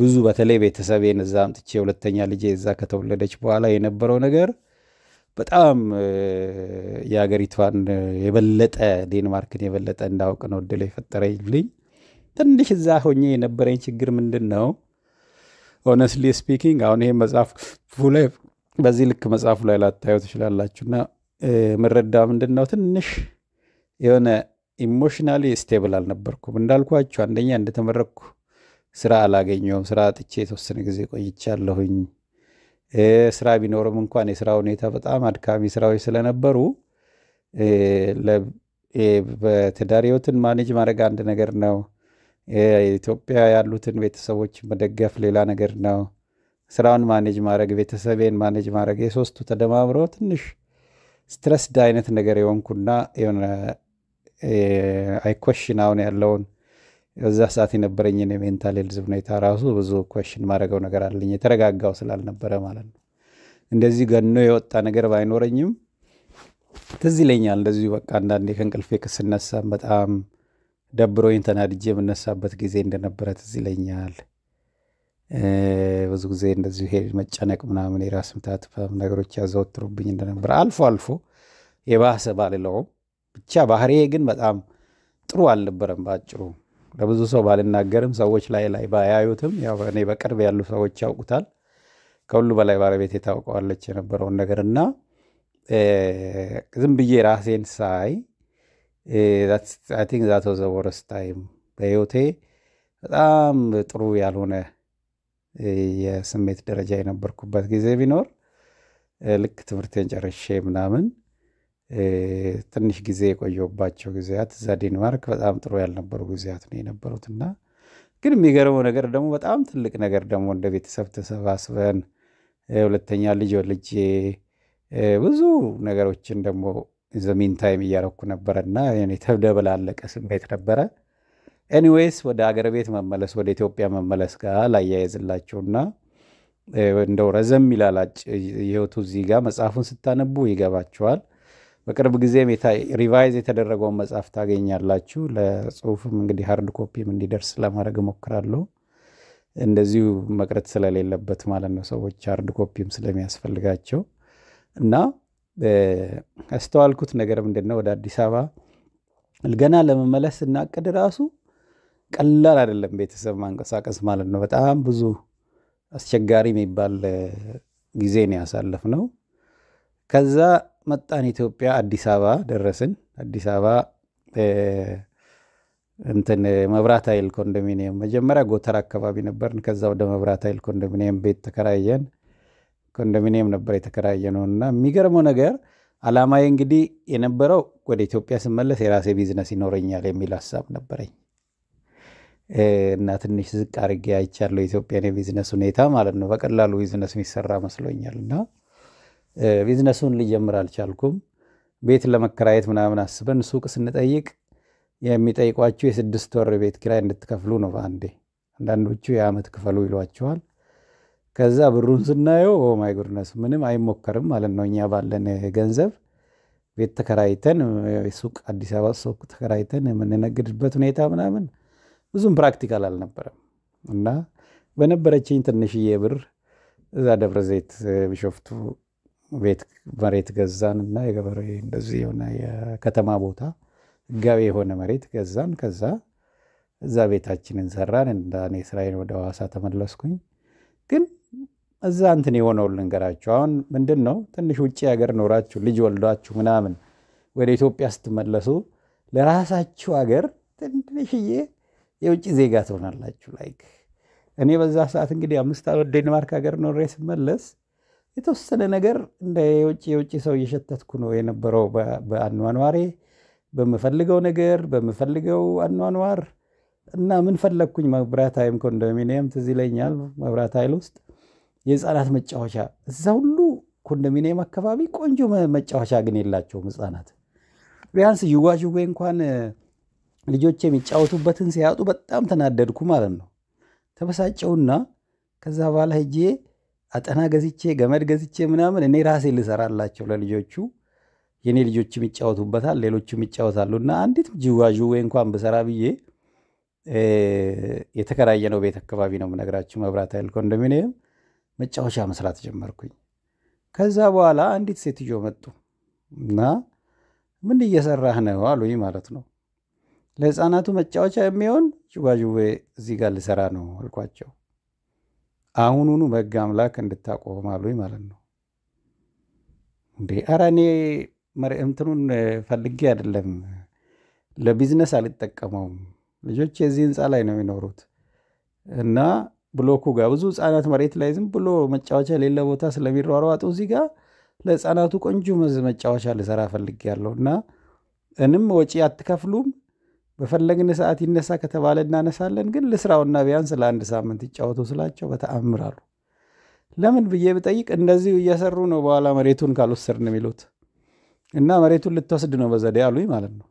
ብዙ በተለይ ቤተሰቤን እዛ አምጥቼ ሁለተኛ ልጄ እዛ ከተወለደች በኋላ የነበረው ነገር በጣም የሀገሪቷን የበለጠ ዴንማርክን የበለጠ እንዳውቅ ነው እድል የፈጠረኝ ትንሽ እዛ ሆኜ የነበረኝ ችግር ምንድን ነው? ኦነስትሊ ስፒኪንግ አሁን ይሄ መጽሐፍ ላይ በዚህ ልክ መጽሐፉ ላይ ላታዩ ትችላላችሁና ምረዳ ምንድን ነው ትንሽ የሆነ ኢሞሽናሊ ስቴብል አልነበርኩም። እንዳልኳችሁ አንደኛ እንደተመረቅኩ ስራ አላገኘውም። ስራ አጥቼ የተወሰነ ጊዜ ቆይቻለሁኝ። ስራ ቢኖርም እንኳን የስራ ሁኔታ በጣም አድካሚ ስራዎች ስለነበሩ በትዳር ህይወትን ማኔጅ ማድረግ አንድ ነገር ነው። ኢትዮጵያ ያሉትን ቤተሰቦች መደገፍ ሌላ ነገር ነው። ስራውን ማኔጅ ማድረግ፣ ቤተሰቤን ማኔጅ ማድረግ የሶስቱ ተደማምሮ ትንሽ ስትረስድ አይነት ነገር የሆንኩና የሆነ አይኮሽን አሁን ያለውን በዛ ሰዓት የነበረኝን የሜንታል ሄልዝ ሁኔታ ራሱ ብዙ ኮሽን ማድረገው ነገር አለኝ፣ የተረጋጋው ስላልነበረ ማለት ነው። እንደዚህ ገኖ የወጣ ነገር ባይኖረኝም ትዝ ይለኛል እንደዚሁ በቃ አንዳንዴ ከእንቅልፌ ስነሳም በጣም ደብሮኝ ተናድጄ የምነሳበት ጊዜ እንደነበረ ትዝ ይለኛል። ብዙ ጊዜ እንደዚሁ ሄድ መጨነቅ ምናምን የራስ ምታት ነገሮች ያዘወትሩብኝ እንደነበረ አልፎ አልፎ የባሰ ባልለውም ብቻ ባህሪዬ ግን በጣም ጥሩ አልነበረም በአጭሩ ለብዙ ሰው ባልናገርም ሰዎች ላይ ላይ ባያዩትም ያው እኔ በቅርብ ያሉ ሰዎች ያውቁታል። ከሁሉ በላይ ባለቤቴ ታውቀዋለች የነበረውን ነገር እና ዝም ብዬ ራሴን ሳይ ቲንክ ዛት ዘ ታይም በህይወቴ በጣም ጥሩ ያልሆነ የስሜት ደረጃ የነበርኩበት ጊዜ ቢኖር ልክ ትምህርቴን ጨርሼ ምናምን ትንሽ ጊዜ የቆየባቸው ጊዜያት እዛ ዴንማርክ በጣም ጥሩ ያልነበሩ ጊዜያት ነው የነበሩት እና ግን የሚገርመው ነገር ደግሞ በጣም ትልቅ ነገር ደግሞ እንደ ቤተሰብ ተሰባስበን ሁለተኛ ልጅ ወልጄ ብዙ ነገሮችን ደግሞ ዘሚን ታይም እያረኩ ነበረ እና ተደበላለቀ ስሜት ነበረ። ኤኒዌይስ ወደ አገር ቤት መመለስ ወደ ኢትዮጵያ መመለስ ጋር ላያየዝላችሁና እንደው ረዘም ይላላጭ ሕይወቱ እዚህ ጋር መጽሐፉን ስታነቡ ይገባችኋል። በቅርብ ጊዜም ሪቫይዝ የተደረገውን መጽሐፍ ታገኛላችሁ። ለጽሁፍም እንግዲህ ሀርድ ኮፒም እንዲደርስ ለማድረግ እሞክራለሁ። እንደዚሁ መቅረት ስለሌለበት ማለት ነው። ሰዎች ሀርድ ኮፒም ስለሚያስፈልጋቸው እና ያስተዋልኩት ነገር ምንድን ነው? ወደ አዲስ አበባ ገና ለመመለስ እናቅድ ራሱ ቀላል አይደለም ቤተሰብ ማንቀሳቀስ ማለት ነው። በጣም ብዙ አስቸጋሪ የሚባል ጊዜ ነው ያሳለፍ ነው ከዛ መጣን ኢትዮጵያ አዲስ አበባ ደረስን። አዲስ አበባ እንትን መብራት ኃይል ኮንዶሚኒየም መጀመሪያ ጎተር አካባቢ ነበርን። ከዛ ወደ መብራት ኃይል ኮንዶሚኒየም ቤት ተከራየን። ኮንዶሚኒየም ነበር የተከራየ ነው እና የሚገርመው ነገር አላማዬ እንግዲህ የነበረው ወደ ኢትዮጵያ ስመለስ የራሴ ቢዝነስ ይኖረኛል የሚል ሀሳብ ነበረኝ እና ትንሽ ዝቅ አድርጌ አይቻለሁ የኢትዮጵያን የቢዝነስ ሁኔታ ማለት ነው። በቀላሉ ቢዝነስ የሚሰራ መስሎኛል እና ቢዝነሱን ልጀምር አልቻልኩም። ቤት ለመከራየት ምናምን አስበን ሱቅ ስንጠይቅ የሚጠይቋችሁ የስድስት ወር ቤት ኪራይ እንድትከፍሉ ነው በአንዴ። አንዳንዶቹ የዓመት ክፈሉ ይሏቸዋል። ከዛ ብሩን ስናየው ኦማይ ጉድነስ ምንም አይሞከርም ማለት ነው። እኛ ባለን ገንዘብ ቤት ተከራይተን ሱቅ አዲስ አበባ ሱቅ ተከራይተን የምንነግድበት ሁኔታ ምናምን ብዙም ፕራክቲካል አልነበረም እና በነበረችኝ ትንሽዬ ብር እዛ ደብረ ዘይት ቢሾፍቱ ቤት መሬት ገዛን እና የገበሬ እንደዚህ የሆነ የከተማ ቦታ ህጋዊ የሆነ መሬት ገዛን። ከዛ እዛ ቤታችንን ሰራን። እንደ እኔ ስራዬን ወደ ሐዋሳ ተመለስኩኝ። ግን እዛ እንትን የሆነው ልንገራችሁ። አሁን ምንድን ነው ትንሽ ውጭ ሀገር ኖራችሁ ልጅ ወልዳችሁ ምናምን ወደ ኢትዮጵያ ስትመለሱ ለራሳችሁ ሀገር ትንሽዬ የውጭ ዜጋ ትሆናላችሁ። ላይክ እኔ በዛ ሰዓት እንግዲህ አምስት ዓመት ዴንማርክ ሀገር ኖሬ ስመለስ የተወሰነ ነገር እንደ የውጭ የውጭ ሰው እየሸተትኩ ነው የነበረው በአኗኗሬ በምፈልገው ነገር በምፈልገው አኗኗር እና ምን ፈለግኩኝ መብራት ኃይልም ኮንዶሚኒየም ትዝ ይለኛል። መብራት ኃይል ውስጥ የህፃናት መጫወቻ እዛ ሁሉ ኮንዶሚኒየም አካባቢ ቆንጆ መጫወቻ ግን የላቸውም ህፃናት ቢያንስ ዥዋዥዌ እንኳን ልጆች የሚጫወቱበትን ሲያጡ በጣም ተናደድኩ ማለት ነው። ተበሳጨውና ከዛ በኋላ ሄጄ አጠና ገዝቼ ገመድ ገዝቼ ምናምን እኔ ራሴ ልሰራላቸው ለልጆቹ የእኔ ልጆችም ይጫወቱበታል፣ ሌሎችም ይጫወታሉ። እና አንዲት ጅዋዥዌ እንኳን ብሰራ ብዬ የተከራየ ነው ቤት አካባቢ ነው የምነግራችሁ፣ መብራት ኃይል ኮንዶሚኒየም መጫወቻ መስራት ጀመርኩኝ። ከዛ በኋላ አንዲት ሴትዮ መጡ እና ምን እየሰራህ ነው አሉኝ ማለት ነው። ለህፃናቱ መጫወቻ የሚሆን ጅዋዥዌ እዚህ ጋር ልሰራ ነው አልኳቸው። አሁኑኑ በሕግ አምላክ እንድታቆም አሉኝ ማለት ነው። እንዴ ኧረ እኔ እንትኑን ፈልጌ አይደለም ለቢዝነስ አልጠቀመውም። ልጆች የዚህ ህንፃ ላይ ነው የሚኖሩት እና ብሎኩ ጋር ብዙ ህፃናት መሬት ላይ ዝም ብሎ መጫወቻ የሌለ ቦታ ስለሚሯሯጡ እዚህ ጋር ለህፃናቱ ቆንጆ መጫወቻ ልሰራ ያለው እና እንም ወጪ አትከፍሉም በፈለግን ሰዓት ይነሳ ከተባለ እናነሳለን፣ ግን ልስራውና ቢያንስ ለአንድ ሳምንት ይጫወቱ ስላቸው በተአምር አሉ። ለምን ብዬ ብጠይቅ እንደዚሁ እየሰሩ ነው በኋላ መሬቱን ካልወሰድን የሚሉት እና መሬቱን ልትወስድ ነው በዘዴ አሉኝ ማለት ነው።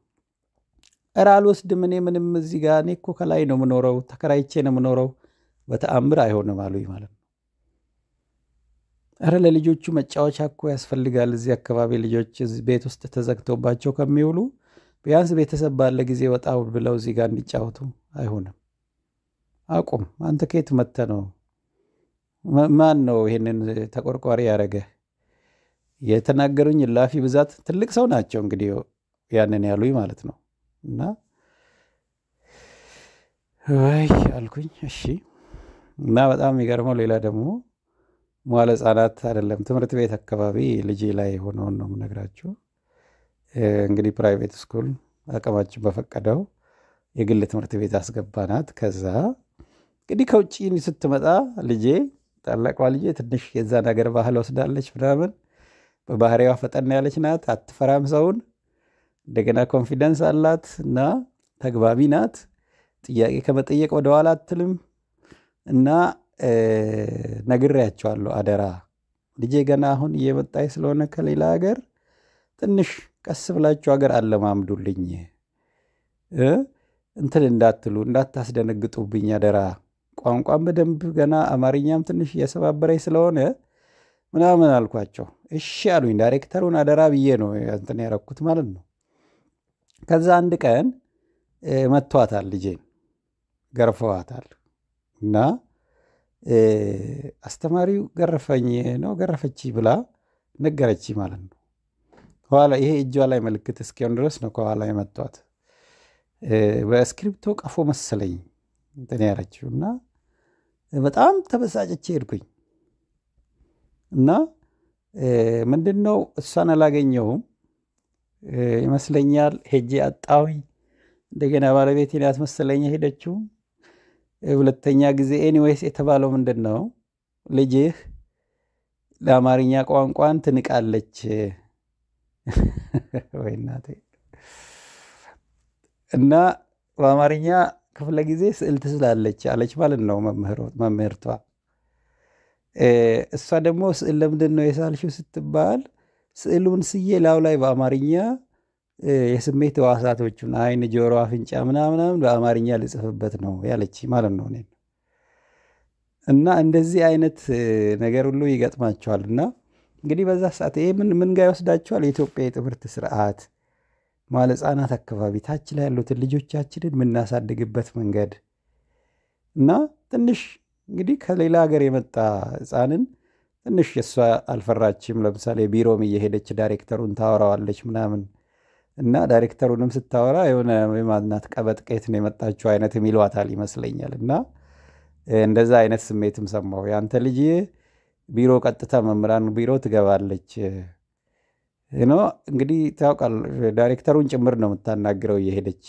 እረ አልወስድም፣ እኔ ምንም እዚህ ጋር እኔ እኮ ከላይ ነው የምኖረው፣ ተከራይቼ ነው የምኖረው፣ በተአምር አይሆንም አሉኝ ማለት ነው። እረ ለልጆቹ መጫወቻ እኮ ያስፈልጋል፣ እዚህ አካባቢ ልጆች ቤት ውስጥ ተዘግቶባቸው ከሚውሉ ቢያንስ ቤተሰብ ባለ ጊዜ ወጣ ብለው እዚህ ጋር እንዲጫወቱ አይሆንም። አቁም። አንተ ከየት መተ ነው? ማን ነው ይሄንን ተቆርቋሪ ያደረገ? የተናገሩኝ ላፊ ብዛት ትልቅ ሰው ናቸው እንግዲህ ያንን ያሉኝ ማለት ነው። እና ወይ አልኩኝ እሺ። እና በጣም የሚገርመው ሌላ ደግሞ መዋለ ህጻናት አይደለም ትምህርት ቤት አካባቢ ልጅ ላይ ሆነውን ነው የምነግራችሁ። እንግዲህ ፕራይቬት ስኩል አቅማችን በፈቀደው የግል ትምህርት ቤት አስገባናት። ከዛ እንግዲህ ከውጭ ስትመጣ ልጄ ታላቋ ልጄ ትንሽ የዛ ሀገር ባህል ወስዳለች ምናምን በባህሪዋ ፈጠን ያለች ናት። አትፈራም ሰውን። እንደገና ኮንፊደንስ አላት እና ተግባቢ ናት። ጥያቄ ከመጠየቅ ወደኋላ አትልም እና ነግሬያቸዋለሁ። አደራ ልጄ ገና አሁን እየመጣች ስለሆነ ከሌላ ሀገር ትንሽ ቀስ ብላችሁ ሀገር አለማምዱልኝ እንትን እንዳትሉ እንዳታስደነግጡብኝ አደራ። ቋንቋም በደንብ ገና አማርኛም ትንሽ እየሰባበረኝ ስለሆነ ምናምን አልኳቸው። እሺ አሉኝ። ዳይሬክተሩን አደራ ብዬ ነው እንትን ያረኩት ማለት ነው። ከዛ አንድ ቀን መጥቷታል፣ ልጄን ገርፈዋታል እና አስተማሪው ገረፈኝ ነው ገረፈች ብላ ነገረች ማለት ነው። ኋላ ይሄ እጇ ላይ ምልክት እስኪሆን ድረስ ነው ከኋላ የመጧት በእስክሪፕቶ ቀፎ መሰለኝ እንትን ያረችው እና በጣም ተበሳጨች ሄድኩኝ እና ምንድን ነው እሷን አላገኘውም ይመስለኛል ሄጄ አጣሁኝ። እንደገና ባለቤቴን ያስመሰለኝ ሄደችው። ሁለተኛ ጊዜ ኤኒዌይስ የተባለው ምንድን ነው ልጅህ ለአማርኛ ቋንቋን ትንቃለች ወይ እናቴ እና በአማርኛ ክፍለ ጊዜ ስዕል ትስላለች አለች ማለት ነው መምህርቷ። እሷ ደግሞ ስዕል ለምንድን ነው የሳልሽው ስትባል ስዕሉን ስዬ ላው ላይ በአማርኛ የስሜት ሕዋሳቶቹን አይን፣ ጆሮ፣ አፍንጫ ምናምናምን በአማርኛ ልጽፍበት ነው ያለች ማለት ነው እና እንደዚህ አይነት ነገር ሁሉ ይገጥማቸዋል እና እንግዲህ በዛ ሰዓት ይሄ ምን ምን ጋር ይወስዳቸዋል? የኢትዮጵያ የትምህርት ስርዓት መዋለ ህጻናት አካባቢ ታች ላይ ያሉትን ልጆቻችንን የምናሳድግበት መንገድ እና ትንሽ እንግዲህ ከሌላ ሀገር የመጣ ህፃንን ትንሽ እሷ አልፈራችም። ለምሳሌ ቢሮም እየሄደች ዳይሬክተሩን ታወራዋለች ምናምን እና ዳይሬክተሩንም ስታወራ የሆነ የማናት ቀበጥ ነው የመጣችው አይነት የሚሏታል ይመስለኛል። እና እንደዛ አይነት ስሜትም ሰማሁ። የአንተ ልጅ ቢሮ ቀጥታ መምህራን ቢሮ ትገባለች። ኖ እንግዲህ ታውቃል ዳይሬክተሩን ጭምር ነው የምታናግረው እየሄደች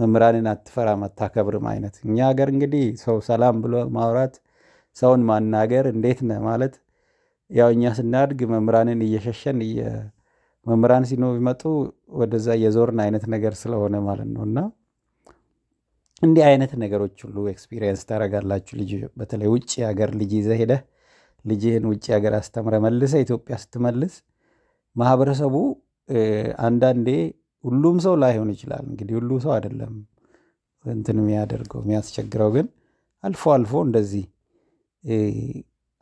መምህራንን አትፈራም አታከብርም አይነት። እኛ ሀገር እንግዲህ ሰው ሰላም ብሎ ማውራት ሰውን ማናገር እንዴት ነ ማለት ያው እኛ ስናድግ መምህራንን እየሸሸን መምህራን ሲኖ ቢመጡ ወደዛ የዞርን አይነት ነገር ስለሆነ ማለት ነው። እና እንዲህ አይነት ነገሮች ሁሉ ኤክስፒሪየንስ ታደርጋላችሁ ልጅ በተለይ ውጭ ሀገር ልጅ ይዘህ ሄደህ ልጅህን ውጭ ሀገር አስተምረ መልሰ ኢትዮጵያ ስትመልስ ማህበረሰቡ አንዳንዴ ሁሉም ሰው ላይሆን ይችላል እንግዲህ ሁሉ ሰው አይደለም እንትን የሚያደርገው የሚያስቸግረው ግን አልፎ አልፎ እንደዚህ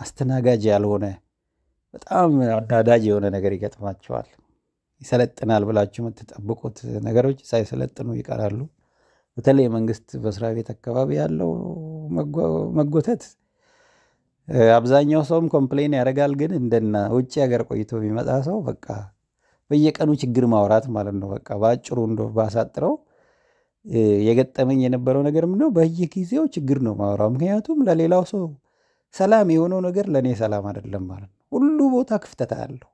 አስተናጋጅ ያልሆነ በጣም አዳዳጅ የሆነ ነገር ይገጥማቸዋል። ይሰለጥናል ብላችሁ የምትጠብቁት ነገሮች ሳይሰለጥኑ ይቀራሉ። በተለይ መንግስት በስራ ቤት አካባቢ ያለው መጎተት አብዛኛው ሰውም ኮምፕሌን ያደርጋል። ግን እንደና ውጭ ሀገር ቆይቶ የሚመጣ ሰው በቃ በየቀኑ ችግር ማውራት ማለት ነው። በቃ በአጭሩ እንደ ባሳጥረው የገጠመኝ የነበረው ነገር ምንድነው? በየጊዜው ችግር ነው ማውራው። ምክንያቱም ለሌላው ሰው ሰላም የሆነው ነገር ለእኔ ሰላም አይደለም ማለት ነው። ሁሉ ቦታ ክፍተት አለው።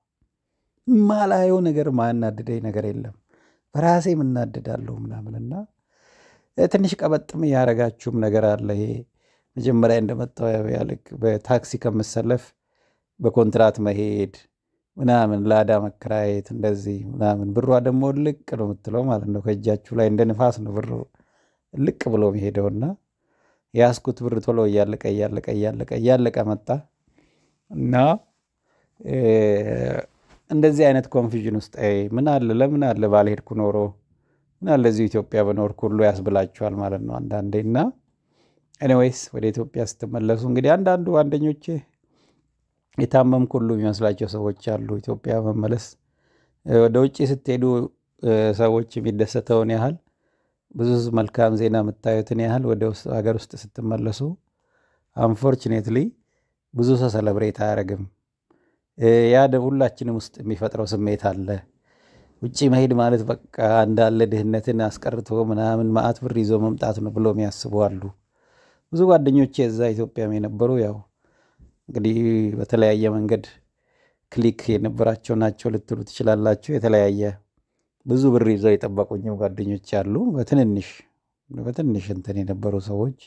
ማላየው ነገር ማናድደኝ ነገር የለም። በራሴ ምናድዳለሁ ምናምንና ትንሽ ቀበጥም ያደረጋችሁም ነገር አለ ይሄ መጀመሪያ እንደመጣው ያው ልክ በታክሲ ከመሰለፍ በኮንትራት መሄድ ምናምን ላዳ መከራየት እንደዚህ ምናምን ብሯ ደግሞ ልቅ ነው የምትለው ማለት ነው። ከእጃችሁ ላይ እንደ ንፋስ ነው ብሩ ልቅ ብሎ መሄደውና የያዝኩት ብር ቶሎ እያለቀ እያለቀ እያለቀ እያለቀ መጣ እና እንደዚህ አይነት ኮንፊዥን ውስጥ ምን አለ ለምን አለ ባልሄድኩ ኖሮ ምን አለ እዚሁ ኢትዮጵያ በኖርኩ ሁሉ ያስብላችኋል ማለት ነው አንዳንዴ እና ኤኒዌይስ ወደ ኢትዮጵያ ስትመለሱ እንግዲህ አንዳንዱ አንደኞቼ የታመምኩ ሁሉ የሚመስላቸው ሰዎች አሉ። ኢትዮጵያ መመለስ ወደ ውጭ ስትሄዱ ሰዎች የሚደሰተውን ያህል ብዙ መልካም ዜና የምታዩትን ያህል ወደ ሀገር ውስጥ ስትመለሱ አንፎርችኔትሊ ብዙ ሰው ሰለብሬት አያደርግም። ያ ሁላችንም ውስጥ የሚፈጥረው ስሜት አለ። ውጭ መሄድ ማለት በቃ እንዳለ ድህነትን አስቀርቶ ምናምን ማአት ብር ይዞ መምጣት ነው ብሎ የሚያስቡ አሉ። ብዙ ጓደኞቼ እዛ ኢትዮጵያም የነበሩ ያው እንግዲህ በተለያየ መንገድ ክሊክ የነበራቸው ናቸው ልትሉ ትችላላችሁ። የተለያየ ብዙ ብር ይዘው የጠበቁኝም ጓደኞች አሉ። በትንንሽ በትንሽ እንትን የነበሩ ሰዎች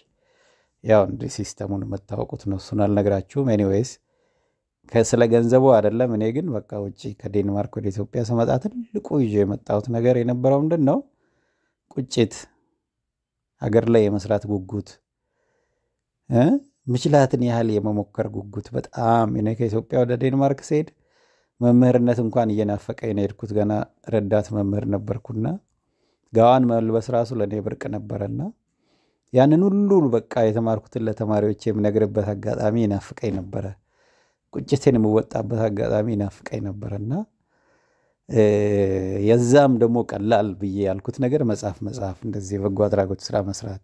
ያው እንዲ ሲስተሙን የምታወቁት ነው። እሱን አልነግራችሁም። ኤኒዌይስ ከስለ ገንዘቡ አይደለም። እኔ ግን በቃ ውጭ ከዴንማርክ ወደ ኢትዮጵያ ስመጣ ትልቁ ይዞ የመጣሁት ነገር የነበረው ምንድን ነው? ቁጭት፣ ሀገር ላይ የመስራት ጉጉት ምችላትን ያህል የመሞከር ጉጉት በጣም እኔ ከኢትዮጵያ ወደ ዴንማርክ ስሄድ መምህርነት እንኳን እየናፈቀኝ ነው የሄድኩት። ገና ረዳት መምህር ነበርኩና ጋዋን መልበስ ራሱ ለእኔ ብርቅ ነበረና ያንን ሁሉ በቃ የተማርኩትን ለተማሪዎች የምነግርበት አጋጣሚ ይናፍቀኝ ነበረ። ቁጭቴን የምወጣበት አጋጣሚ ይናፍቀኝ ነበረና የዛም ደግሞ ቀላል ብዬ ያልኩት ነገር መጽሐፍ መጽሐፍ እንደዚህ የበጎ አድራጎት ስራ መስራት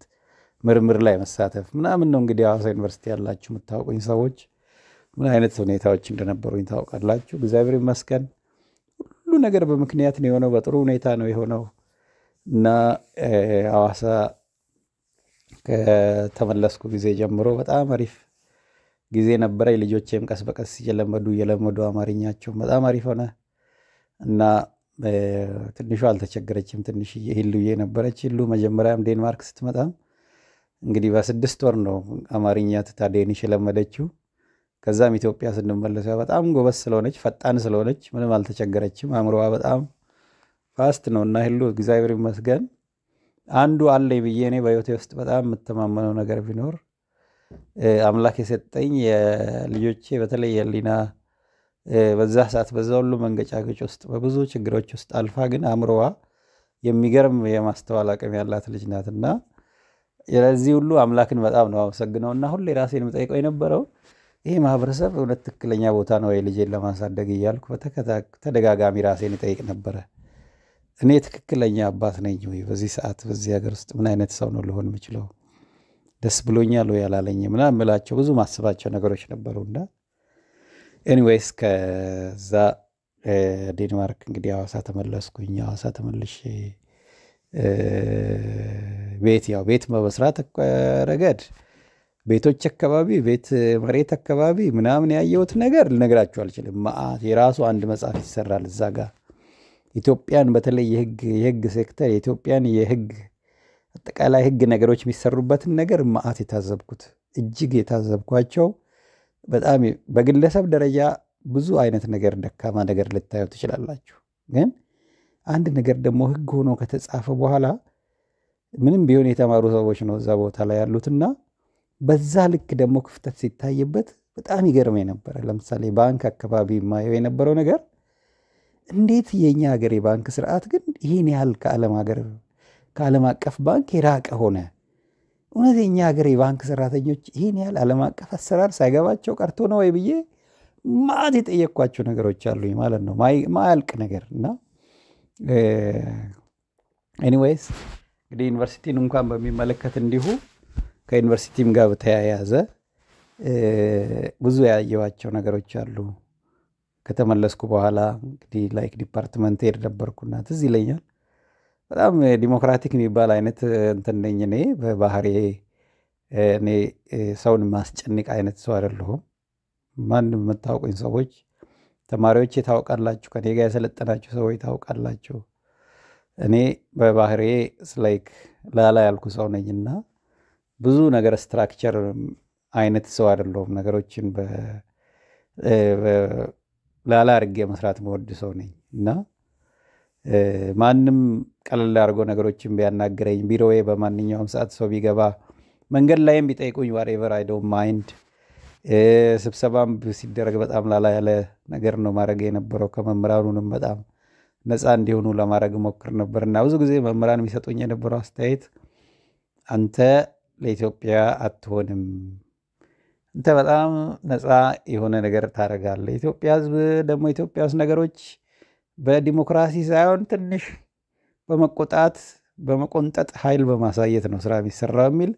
ምርምር ላይ መሳተፍ ምናምን ነው። እንግዲህ ሐዋሳ ዩኒቨርሲቲ ያላችሁ የምታውቁኝ ሰዎች ምን አይነት ሁኔታዎች እንደነበሩኝ ታውቃላችሁ። እግዚአብሔር ይመስገን ሁሉ ነገር በምክንያት ነው የሆነው፣ በጥሩ ሁኔታ ነው የሆነው እና ሐዋሳ ከተመለስኩ ጊዜ ጀምሮ በጣም አሪፍ ጊዜ ነበረ። ልጆቼም ቀስ በቀስ እየለመዱ እየለመዱ አማርኛቸው በጣም አሪፍ ሆነ እና ትንሿ አልተቸገረችም። ትንሽ ህልዬ ነበረች። ሁሉ መጀመሪያም ዴንማርክ ስትመጣም እንግዲህ በስድስት ወር ነው አማርኛ ትታ ዴኒሽ የለመደችው። ከዛም ኢትዮጵያ ስንመለስ በጣም ጎበዝ ስለሆነች ፈጣን ስለሆነች ምንም አልተቸገረችም። አእምሮዋ በጣም ፋስት ነው እና ሁሉ እግዚአብሔር ይመስገን። አንዱ አለኝ ብዬ እኔ በህይወቴ ውስጥ በጣም የምተማመነው ነገር ቢኖር አምላክ የሰጠኝ የልጆቼ በተለይ የሊና በዛ ሰዓት በዛ ሁሉ መንገጫገጭ ውስጥ በብዙ ችግሮች ውስጥ አልፋ ግን አእምሮዋ የሚገርም የማስተዋል አቅም ያላት ልጅ ናትና ለዚህ ሁሉ አምላክን በጣም ነው አመሰግነው እና ሁሌ ራሴን የምጠይቀው የነበረው ይሄ ማህበረሰብ እውነት ትክክለኛ ቦታ ነው ወይ ልጄን ለማሳደግ እያልኩ ተደጋጋሚ ራሴን እጠይቅ ነበረ። እኔ ትክክለኛ አባት ነኝ ወይ? በዚህ ሰዓት በዚህ ሀገር ውስጥ ምን አይነት ሰው ነው ልሆን የምችለው? ደስ ብሎኛል ወይ አላለኝ ምናምን የምላቸው ብዙ ማስባቸው ነገሮች ነበሩ እና ኤኒዌይስ ከዛ ዴንማርክ እንግዲህ ሐዋሳ ተመለስኩኝ። ሐዋሳ ተመልሼ ቤት ያው ቤት በመስራት ረገድ ቤቶች አካባቢ ቤት መሬት አካባቢ ምናምን ያየሁት ነገር ልነግራችሁ አልችልም። ት የራሱ አንድ መጽሐፍ ይሰራል እዛ ጋር ኢትዮጵያን በተለይ የህግ ሴክተር የኢትዮጵያን የህግ አጠቃላይ ህግ ነገሮች የሚሰሩበትን ነገር መአት የታዘብኩት እጅግ የታዘብኳቸው በጣም በግለሰብ ደረጃ ብዙ አይነት ነገር ደካማ ነገር ልታዩ ትችላላችሁ ግን አንድ ነገር ደግሞ ህግ ሆኖ ከተጻፈ በኋላ ምንም ቢሆን የተማሩ ሰዎች ነው እዛ ቦታ ላይ ያሉትና በዛ ልክ ደግሞ ክፍተት ሲታይበት በጣም ይገርመኝ ነበረ። ለምሳሌ ባንክ አካባቢ ማየው የነበረው ነገር እንዴት የእኛ ሀገር የባንክ ስርዓት ግን ይህን ያህል ከዓለም ሀገር ከዓለም አቀፍ ባንክ የራቀ ሆነ? እውነት የእኛ ሀገር የባንክ ሰራተኞች ይህን ያህል ዓለም አቀፍ አሰራር ሳይገባቸው ቀርቶ ነው ወይ ብዬ ማት የጠየቅኳቸው ነገሮች አሉኝ ማለት ነው። ማያልቅ ነገር እና ኤኒዌይስ እንግዲህ ዩኒቨርሲቲን እንኳን በሚመለከት እንዲሁ ከዩኒቨርሲቲም ጋር በተያያዘ ብዙ ያየዋቸው ነገሮች አሉ። ከተመለስኩ በኋላ እንግዲህ ላይክ ዲፓርትመንት ሄድ ነበርኩና ትዝ ይለኛል። በጣም ዲሞክራቲክ የሚባል አይነት እንትን ነኝ እኔ በባህሬ እኔ ሰውን ማስጨንቅ አይነት ሰው አይደለሁም። ማንም የምታውቁኝ ሰዎች ተማሪዎች ታውቃላችሁ፣ ከኔ ጋር የሰለጠናችሁ ሰዎች ታውቃላችሁ። እኔ በባህሬ ስላይክ ላላ ያልኩ ሰው ነኝና ብዙ ነገር ስትራክቸር አይነት ሰው አይደለሁም። ነገሮችን ላላ አድርጌ መስራት መወድ ሰው ነኝ እና ማንም ቀለል አድርጎ ነገሮችን ቢያናግረኝ ቢሮዬ በማንኛውም ሰዓት ሰው ቢገባ መንገድ ላይም ቢጠይቁኝ ዋሬቨር አይደው ማይንድ ስብሰባም ሲደረግ በጣም ላላ ያለ ነገር ነው ማድረግ የነበረው። ከመምህራኑንም በጣም ነፃ እንዲሆኑ ለማድረግ ሞክር ነበር እና ብዙ ጊዜ መምህራን የሚሰጡኝ የነበረው አስተያየት አንተ ለኢትዮጵያ አትሆንም፣ አንተ በጣም ነፃ የሆነ ነገር ታደርጋለህ። ኢትዮጵያ ህዝብ ደግሞ ኢትዮጵያ ውስጥ ነገሮች በዲሞክራሲ ሳይሆን ትንሽ በመቆጣት በመቆንጠጥ ኃይል በማሳየት ነው ስራ የሚሰራው የሚል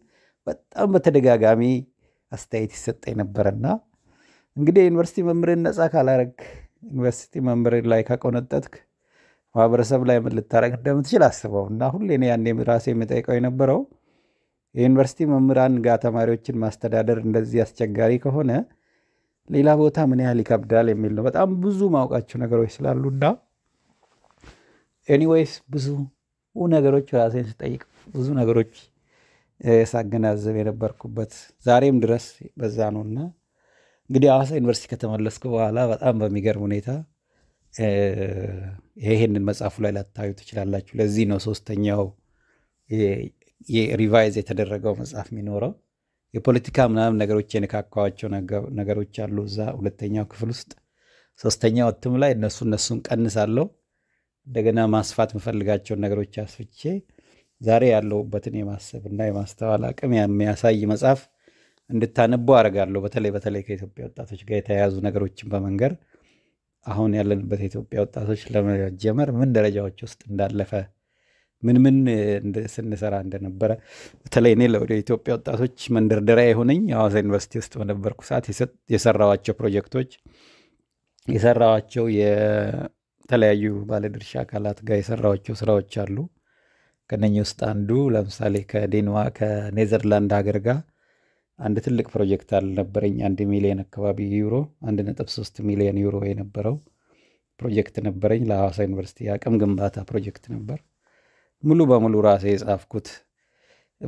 በጣም በተደጋጋሚ አስተያየት ይሰጠ ነበርና እንግዲህ ዩኒቨርሲቲ መምህርን ነፃ ካላረግ ዩኒቨርሲቲ መምህርን ላይ ካቆነጠትክ ማህበረሰብ ላይ ምን ልታረግ እንደምትችል አስበው እና ሁሌ እኔ ያኔ ራሴ የምጠይቀው የነበረው የዩኒቨርሲቲ መምህራን ጋር ተማሪዎችን ማስተዳደር እንደዚህ አስቸጋሪ ከሆነ ሌላ ቦታ ምን ያህል ይከብዳል የሚል ነው። በጣም ብዙ ማውቃቸው ነገሮች ስላሉና ኤኒዌይስ ብዙ ነገሮች ራሴን ስጠይቅ ብዙ ነገሮች ሳገናዘብ የነበርኩበት ዛሬም ድረስ በዛ ነው። እና እንግዲህ ሐዋሳ ዩኒቨርሲቲ ከተመለስኩ በኋላ በጣም በሚገርም ሁኔታ ይሄንን መጽሐፉ ላይ ላታዩ ትችላላችሁ። ለዚህ ነው ሶስተኛው ሪቫይዝ የተደረገው መጽሐፍ የሚኖረው የፖለቲካ ምናምን ነገሮች የነካካዋቸው ነገሮች አሉ እዛ ሁለተኛው ክፍል ውስጥ። ሶስተኛው እትም ላይ እነሱ እነሱን ቀንሳለሁ። እንደገና ማስፋት የምፈልጋቸውን ነገሮች አስፍቼ ዛሬ ያለሁበትን እና የማስተዋል አቅም የሚያሳይ መጽሐፍ እንድታነቡ አደርጋለሁ። በተለይ በተለይ ከኢትዮጵያ ወጣቶች ጋር የተያያዙ ነገሮችን በመንገር አሁን ያለንበት የኢትዮጵያ ወጣቶች ለመጀመር ምን ደረጃዎች ውስጥ እንዳለፈ ምን ምን ስንሰራ እንደነበረ በተለይ እኔ ለወደ ኢትዮጵያ ወጣቶች መንደርደሪያ የሆነኝ የሐዋሳ ዩኒቨርሲቲ ውስጥ በነበርኩ ሰዓት የሰራዋቸው ፕሮጀክቶች የሰራዋቸው የተለያዩ ባለድርሻ አካላት ጋር የሰራዋቸው ስራዎች አሉ። ከነኚህ ውስጥ አንዱ ለምሳሌ ከዴንዋ ከኔዘርላንድ ሀገር ጋር አንድ ትልቅ ፕሮጀክት አልነበረኝ። አንድ ሚሊዮን አካባቢ ዩሮ፣ አንድ ነጥብ ሶስት ሚሊዮን ዩሮ የነበረው ፕሮጀክት ነበረኝ። ለሐዋሳ ዩኒቨርሲቲ የአቅም ግንባታ ፕሮጀክት ነበር። ሙሉ በሙሉ ራሴ የጻፍኩት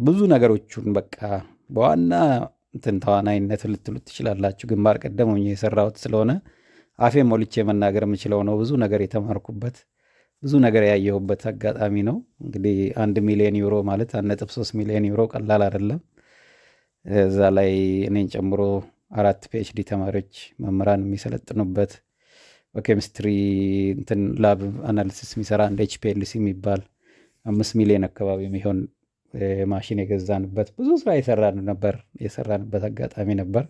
ብዙ ነገሮቹን በቃ በዋና እንትን ተዋናይነት ልትሉት ትችላላችሁ። ግንባር ቀደም የሰራሁት ስለሆነ አፌ ሞልቼ መናገር የምችለው ነው። ብዙ ነገር የተማርኩበት ብዙ ነገር ያየሁበት አጋጣሚ ነው። እንግዲህ አንድ ሚሊዮን ዩሮ ማለት አንድ ነጥብ ሶስት ሚሊዮን ዩሮ ቀላል አይደለም። እዛ ላይ እኔን ጨምሮ አራት ፒኤችዲ ተማሪዎች መምህራን የሚሰለጥኑበት በኬሚስትሪ እንትን ላብ አናሊሲስ የሚሰራ አንድ ኤችፒኤልሲ የሚባል አምስት ሚሊዮን አካባቢ የሚሆን ማሽን የገዛንበት ብዙ ስራ የሰራን ነበር የሰራንበት አጋጣሚ ነበር።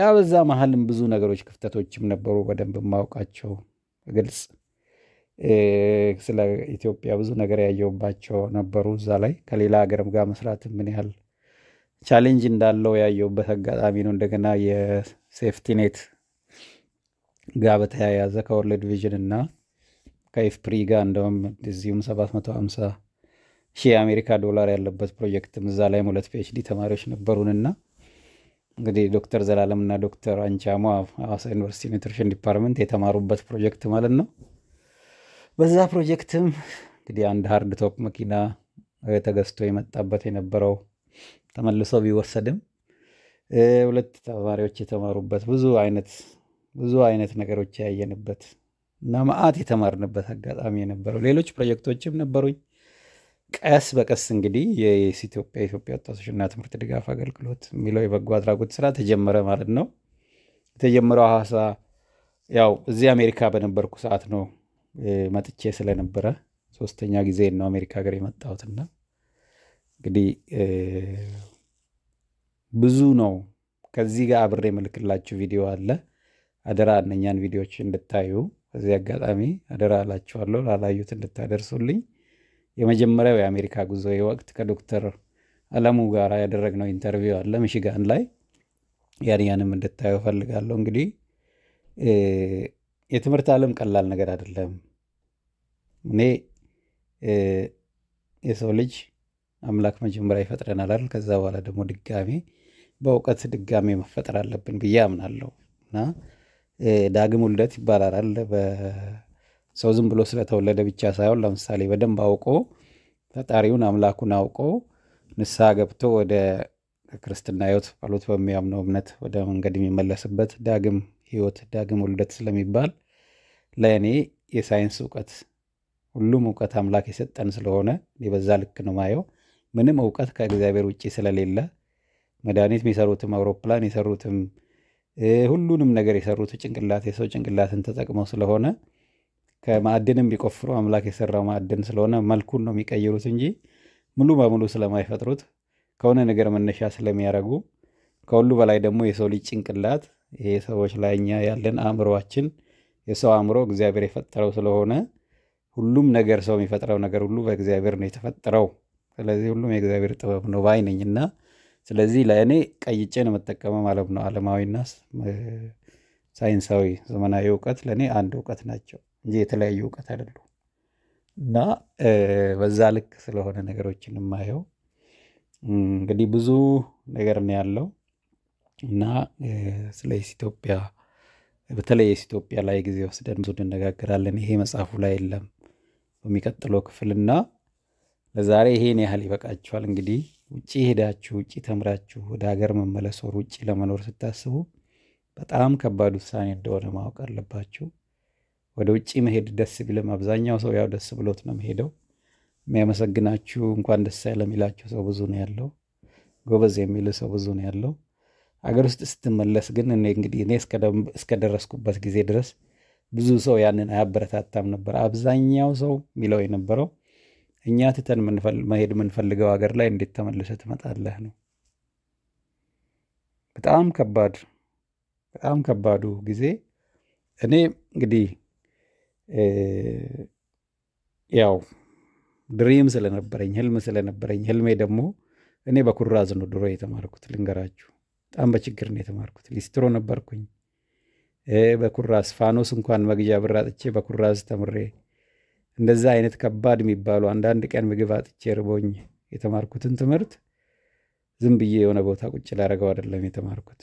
ያ በዛ መሀልም ብዙ ነገሮች ክፍተቶችም ነበሩ በደንብ የማውቃቸው ግልጽ ስለ ኢትዮጵያ ብዙ ነገር ያየውባቸው ነበሩ። እዛ ላይ ከሌላ ሀገርም ጋር መስራት ምን ያህል ቻሌንጅ እንዳለው ያየውበት አጋጣሚ ነው። እንደገና የሴፍቲኔት ጋር በተያያዘ ከወርልድ ቪዥን እና ከኤፍፕሪ ጋር እንደውም እዚሁም 750 ሺህ የአሜሪካ ዶላር ያለበት ፕሮጀክትም እዛ ላይ ሁለት ፒኤችዲ ተማሪዎች ነበሩንና እንግዲህ ዶክተር ዘላለም እና ዶክተር አንቻሞ ሐዋሳ ዩኒቨርሲቲ ኒትሪሽን ዲፓርትመንት የተማሩበት ፕሮጀክት ማለት ነው። በዛ ፕሮጀክትም እንግዲህ አንድ ሃርድ ቶፕ መኪና ተገዝቶ የመጣበት የነበረው ተመልሶ ቢወሰድም ሁለት ተማሪዎች የተማሩበት ብዙ አይነት ብዙ አይነት ነገሮች ያየንበት እና መዓት የተማርንበት አጋጣሚ የነበረው ሌሎች ፕሮጀክቶችም ነበሩኝ። ቀስ በቀስ እንግዲህ የኢትዮጵያ ኢትዮጵያ ወጣቶችና ትምህርት ድጋፍ አገልግሎት የሚለው የበጎ አድራጎት ስራ ተጀመረ ማለት ነው። የተጀመረው ሐዋሳ ያው እዚህ አሜሪካ በነበርኩ ሰዓት ነው መጥቼ ስለነበረ ሶስተኛ ጊዜ ነው አሜሪካ ሀገር የመጣሁትና እንግዲህ ብዙ ነው። ከዚህ ጋር አብሬ የምልክላችሁ ቪዲዮ አለ። አደራ እነኛን ቪዲዮዎች እንድታዩ በዚህ አጋጣሚ አደራ እላችኋለሁ፣ ላላዩት እንድታደርሱልኝ። የመጀመሪያው የአሜሪካ ጉዞ ወቅት ከዶክተር አለሙ ጋር ያደረግነው ኢንተርቪው አለ ምሽጋን ላይ ያን ያንም እንድታዩ ፈልጋለሁ። እንግዲህ የትምህርት ዓለም ቀላል ነገር አይደለም። እኔ የሰው ልጅ አምላክ መጀመሪያ ይፈጥረናል አይደል? ከዛ በኋላ ደግሞ ድጋሜ በእውቀት ድጋሜ መፈጠር አለብን ብዬ አምናለሁ እና ዳግም ውልደት ይባላል በሰው ሰው ዝም ብሎ ስለተወለደ ብቻ ሳይሆን ለምሳሌ በደንብ አውቆ ፈጣሪውን አምላኩን አውቆ ንስሐ ገብቶ ወደ ክርስትና ህይወት ባሉት በሚያምነው እምነት ወደ መንገድ የሚመለስበት ዳግም ህይወት ዳግም ውልደት ስለሚባል ለእኔ የሳይንስ እውቀት ሁሉም እውቀት አምላክ የሰጠን ስለሆነ የበዛ ልክ ነው ማየው። ምንም እውቀት ከእግዚአብሔር ውጭ ስለሌለ መድኃኒት የሰሩትም አውሮፕላን የሰሩትም ሁሉንም ነገር የሰሩት ጭንቅላት የሰው ጭንቅላትን ተጠቅመው ስለሆነ ከማዕድንም ቢቆፍሩ አምላክ የሰራው ማዕድን ስለሆነ መልኩን ነው የሚቀይሩት እንጂ ሙሉ በሙሉ ስለማይፈጥሩት ከሆነ ነገር መነሻ ስለሚያደርጉ ከሁሉ በላይ ደግሞ የሰው ልጅ ጭንቅላት ይሄ ሰዎች ላይ እኛ ያለን አእምሮችን። የሰው አእምሮ እግዚአብሔር የፈጠረው ስለሆነ ሁሉም ነገር ሰው የሚፈጥረው ነገር ሁሉ በእግዚአብሔር ነው የተፈጠረው። ስለዚህ ሁሉም የእግዚአብሔር ጥበብ ነው ባይ ነኝ እና ስለዚህ ለእኔ ቀይጬ ነው የምጠቀመው ማለት ነው። ዓለማዊና ሳይንሳዊ ዘመናዊ እውቀት ለእኔ አንድ እውቀት ናቸው እንጂ የተለያዩ እውቀት አይደሉ እና በዛ ልክ ስለሆነ ነገሮችን የማየው እንግዲህ ብዙ ነገር ነው ያለው እና ስለ ኢትዮጵያ በተለይ ኢትዮጵያ ላይ ጊዜ ወስደን ብዙ እንነጋገራለን። ይሄ መጽሐፉ ላይ የለም በሚቀጥለው ክፍልና ለዛሬ ይሄን ያህል ይበቃችኋል። እንግዲህ ውጭ ሄዳችሁ ውጭ ተምራችሁ ወደ ሀገር መመለስ ወር ውጭ ለመኖር ስታስቡ በጣም ከባድ ውሳኔ እንደሆነ ማወቅ አለባችሁ። ወደ ውጭ መሄድ ደስ ቢልም አብዛኛው ሰው ያው ደስ ብሎት ነው መሄደው። የሚያመሰግናችሁ እንኳን ደስ ያለም ሰው ብዙ ነው ያለው። ጎበዝ የሚል ሰው ብዙ ነው ያለው። አገር ውስጥ ስትመለስ ግን እኔ እንግዲህ እኔ እስከደረስኩበት ጊዜ ድረስ ብዙ ሰው ያንን አያበረታታም ነበር። አብዛኛው ሰው የሚለው የነበረው እኛ ትተን መሄድ የምንፈልገው ሀገር ላይ እንዴት ተመልሰ ትመጣለህ ነው። በጣም ከባድ በጣም ከባዱ ጊዜ እኔ እንግዲህ ያው ድሪም ስለነበረኝ ህልም ስለነበረኝ ህልሜ ደግሞ እኔ በኩራዝ ነው ድሮ የተማርኩት ልንገራችሁ በጣም በችግር ነው የተማርኩት። ሊስትሮ ነበርኩኝ። በኩራዝ ፋኖስ እንኳን መግዣ ብር አጥቼ በኩራዝ ተምሬ እንደዛ አይነት ከባድ የሚባሉ አንዳንድ ቀን ምግብ አጥቼ ርቦኝ የተማርኩትን ትምህርት ዝም ብዬ የሆነ ቦታ ቁጭ ላደረገው አይደለም የተማርኩት።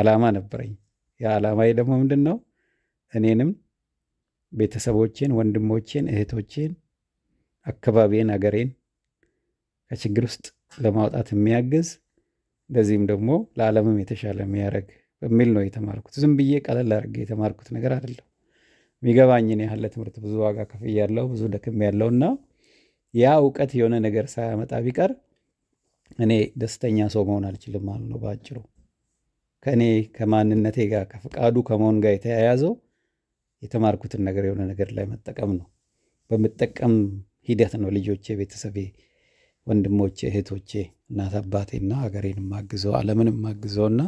አላማ ነበረኝ። ያ አላማዬ ደግሞ ምንድን ነው? እኔንም ቤተሰቦቼን፣ ወንድሞቼን፣ እህቶቼን፣ አካባቢን ሀገሬን ከችግር ውስጥ ለማውጣት የሚያግዝ እንደዚህም ደግሞ ለዓለምም የተሻለ የሚያደርግ በሚል ነው የተማርኩት። ዝም ብዬ ቀለል አድርጌ የተማርኩት ነገር አይደለም። የሚገባኝን ያህል ለትምህርት ብዙ ዋጋ ያለው ብዙ ደክም ያለው እና ያ እውቀት የሆነ ነገር ሳያመጣ ቢቀር እኔ ደስተኛ ሰው መሆን አልችልም ማለት ነው በአጭሩ። ከእኔ ከማንነቴ ጋር ከፍቃዱ ከመሆን ጋር የተያያዘው የተማርኩትን ነገር የሆነ ነገር ላይ መጠቀም ነው። በምጠቀም ሂደት ነው ልጆቼ፣ ቤተሰቤ፣ ወንድሞቼ፣ እህቶቼ እናት አባቴና ሀገሬን ማግዘው ዓለምን ማግዘውና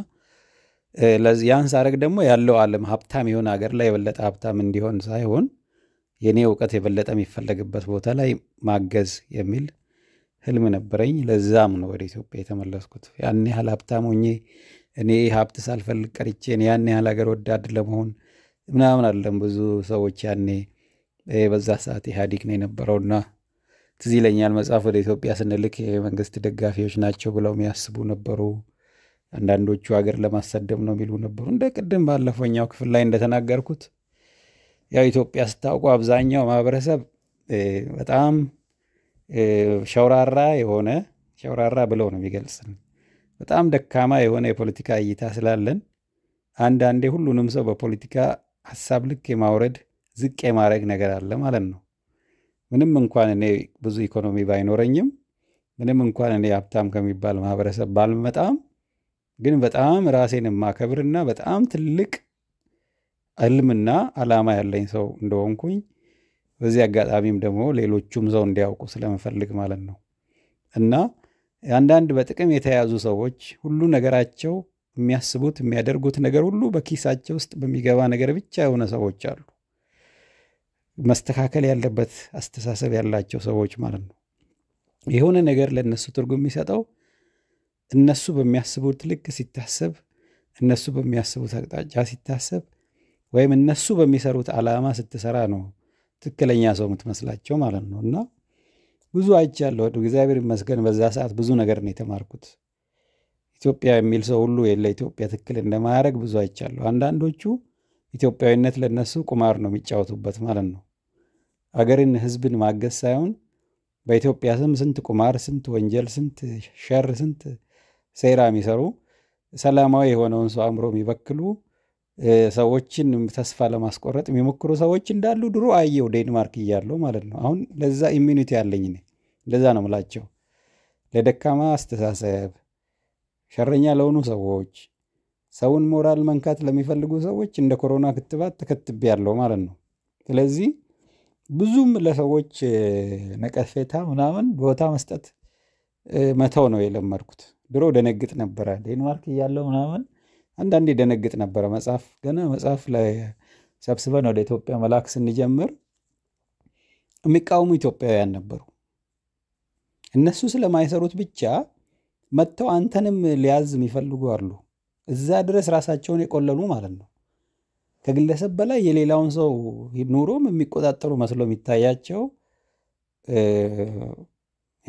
ያን ሳረግ ደግሞ ያለው ዓለም ሀብታም የሆነ ሀገር ላይ የበለጠ ሀብታም እንዲሆን ሳይሆን የእኔ እውቀት የበለጠ የሚፈለግበት ቦታ ላይ ማገዝ የሚል ህልም ነበረኝ። ለዛም ነው ወደ ኢትዮጵያ የተመለስኩት። ያን ያህል ሀብታም ሆኜ እኔ ሀብት ሳልፈልግ ቀርቼ ያን ያህል ሀገር ወዳድ ለመሆን ምናምን አለም ብዙ ሰዎች ያኔ በዛ ሰዓት ኢህአዲግ ነው የነበረውና ትዝ ይለኛል መጽሐፍ ወደ ኢትዮጵያ ስንልክ የመንግስት ደጋፊዎች ናቸው ብለው የሚያስቡ ነበሩ። አንዳንዶቹ ሀገር ለማሰደብ ነው የሚሉ ነበሩ። እንደ ቅድም ባለፈኛው ክፍል ላይ እንደተናገርኩት ያው ኢትዮጵያ ስታውቁ አብዛኛው ማህበረሰብ በጣም ሸውራራ የሆነ ሸውራራ ብለው ነው የሚገልጽን። በጣም ደካማ የሆነ የፖለቲካ እይታ ስላለን አንዳንዴ ሁሉንም ሰው በፖለቲካ ሀሳብ ልክ የማውረድ ዝቅ የማድረግ ነገር አለ ማለት ነው። ምንም እንኳን እኔ ብዙ ኢኮኖሚ ባይኖረኝም ምንም እንኳን እኔ ሀብታም ከሚባል ማህበረሰብ ባልመጣም ግን በጣም ራሴን የማከብርና በጣም ትልቅ እልምና አላማ ያለኝ ሰው እንደሆንኩኝ በዚህ አጋጣሚም ደግሞ ሌሎቹም ሰው እንዲያውቁ ስለምፈልግ ማለት ነው እና አንዳንድ በጥቅም የተያዙ ሰዎች ሁሉ ነገራቸው የሚያስቡት የሚያደርጉት ነገር ሁሉ በኪሳቸው ውስጥ በሚገባ ነገር ብቻ የሆነ ሰዎች አሉ። መስተካከል ያለበት አስተሳሰብ ያላቸው ሰዎች ማለት ነው። የሆነ ነገር ለእነሱ ትርጉም የሚሰጠው እነሱ በሚያስቡት ልክ ሲታሰብ፣ እነሱ በሚያስቡት አቅጣጫ ሲታሰብ፣ ወይም እነሱ በሚሰሩት አላማ ስትሰራ ነው ትክክለኛ ሰው የምትመስላቸው ማለት ነው። እና ብዙ አይቻለሁ። እግዚአብሔር ይመስገን በዛ ሰዓት ብዙ ነገር ነው የተማርኩት። ኢትዮጵያ የሚል ሰው ሁሉ ኢትዮጵያ ትክክል እንደማያደርግ ብዙ አይቻለሁ። አንዳንዶቹ ኢትዮጵያዊነት ለነሱ ቁማር ነው የሚጫወቱበት ማለት ነው። አገርን፣ ህዝብን ማገዝ ሳይሆን በኢትዮጵያ ስም ስንት ቁማር፣ ስንት ወንጀል፣ ስንት ሸር፣ ስንት ሴራ የሚሰሩ ሰላማዊ የሆነውን ሰው አእምሮ የሚበክሉ ሰዎችን ተስፋ ለማስቆረጥ የሚሞክሩ ሰዎች እንዳሉ ድሮ አየው ዴንማርክ እያለው ማለት ነው። አሁን ለዛ ኢሚኒቲ አለኝ እኔ እንደዛ ነው ምላቸው ለደካማ አስተሳሰብ ሸረኛ ለሆኑ ሰዎች ሰውን ሞራል መንካት ለሚፈልጉ ሰዎች እንደ ኮሮና ክትባት ያለው ማለት ነው። ስለዚህ ብዙም ለሰዎች ነቀፌታ ምናምን ቦታ መስጠት መተው ነው የለመድኩት። ድሮ ደነግጥ ነበረ ዴንማርክ እያለው ምናምን አንዳንዴ ደነግጥ ነበረ። መጽሐፍ ገና መጽሐፍ ሰብስበን ወደ ኢትዮጵያ መላክ ስንጀምር የሚቃወሙ ኢትዮጵያውያን ነበሩ። እነሱ ስለማይሰሩት ብቻ መጥተው አንተንም ሊያዝ የሚፈልጉ አሉ። እዛ ድረስ ራሳቸውን የቆለሉ ማለት ነው። ከግለሰብ በላይ የሌላውን ሰው ኑሮም የሚቆጣጠሩ መስሎ የሚታያቸው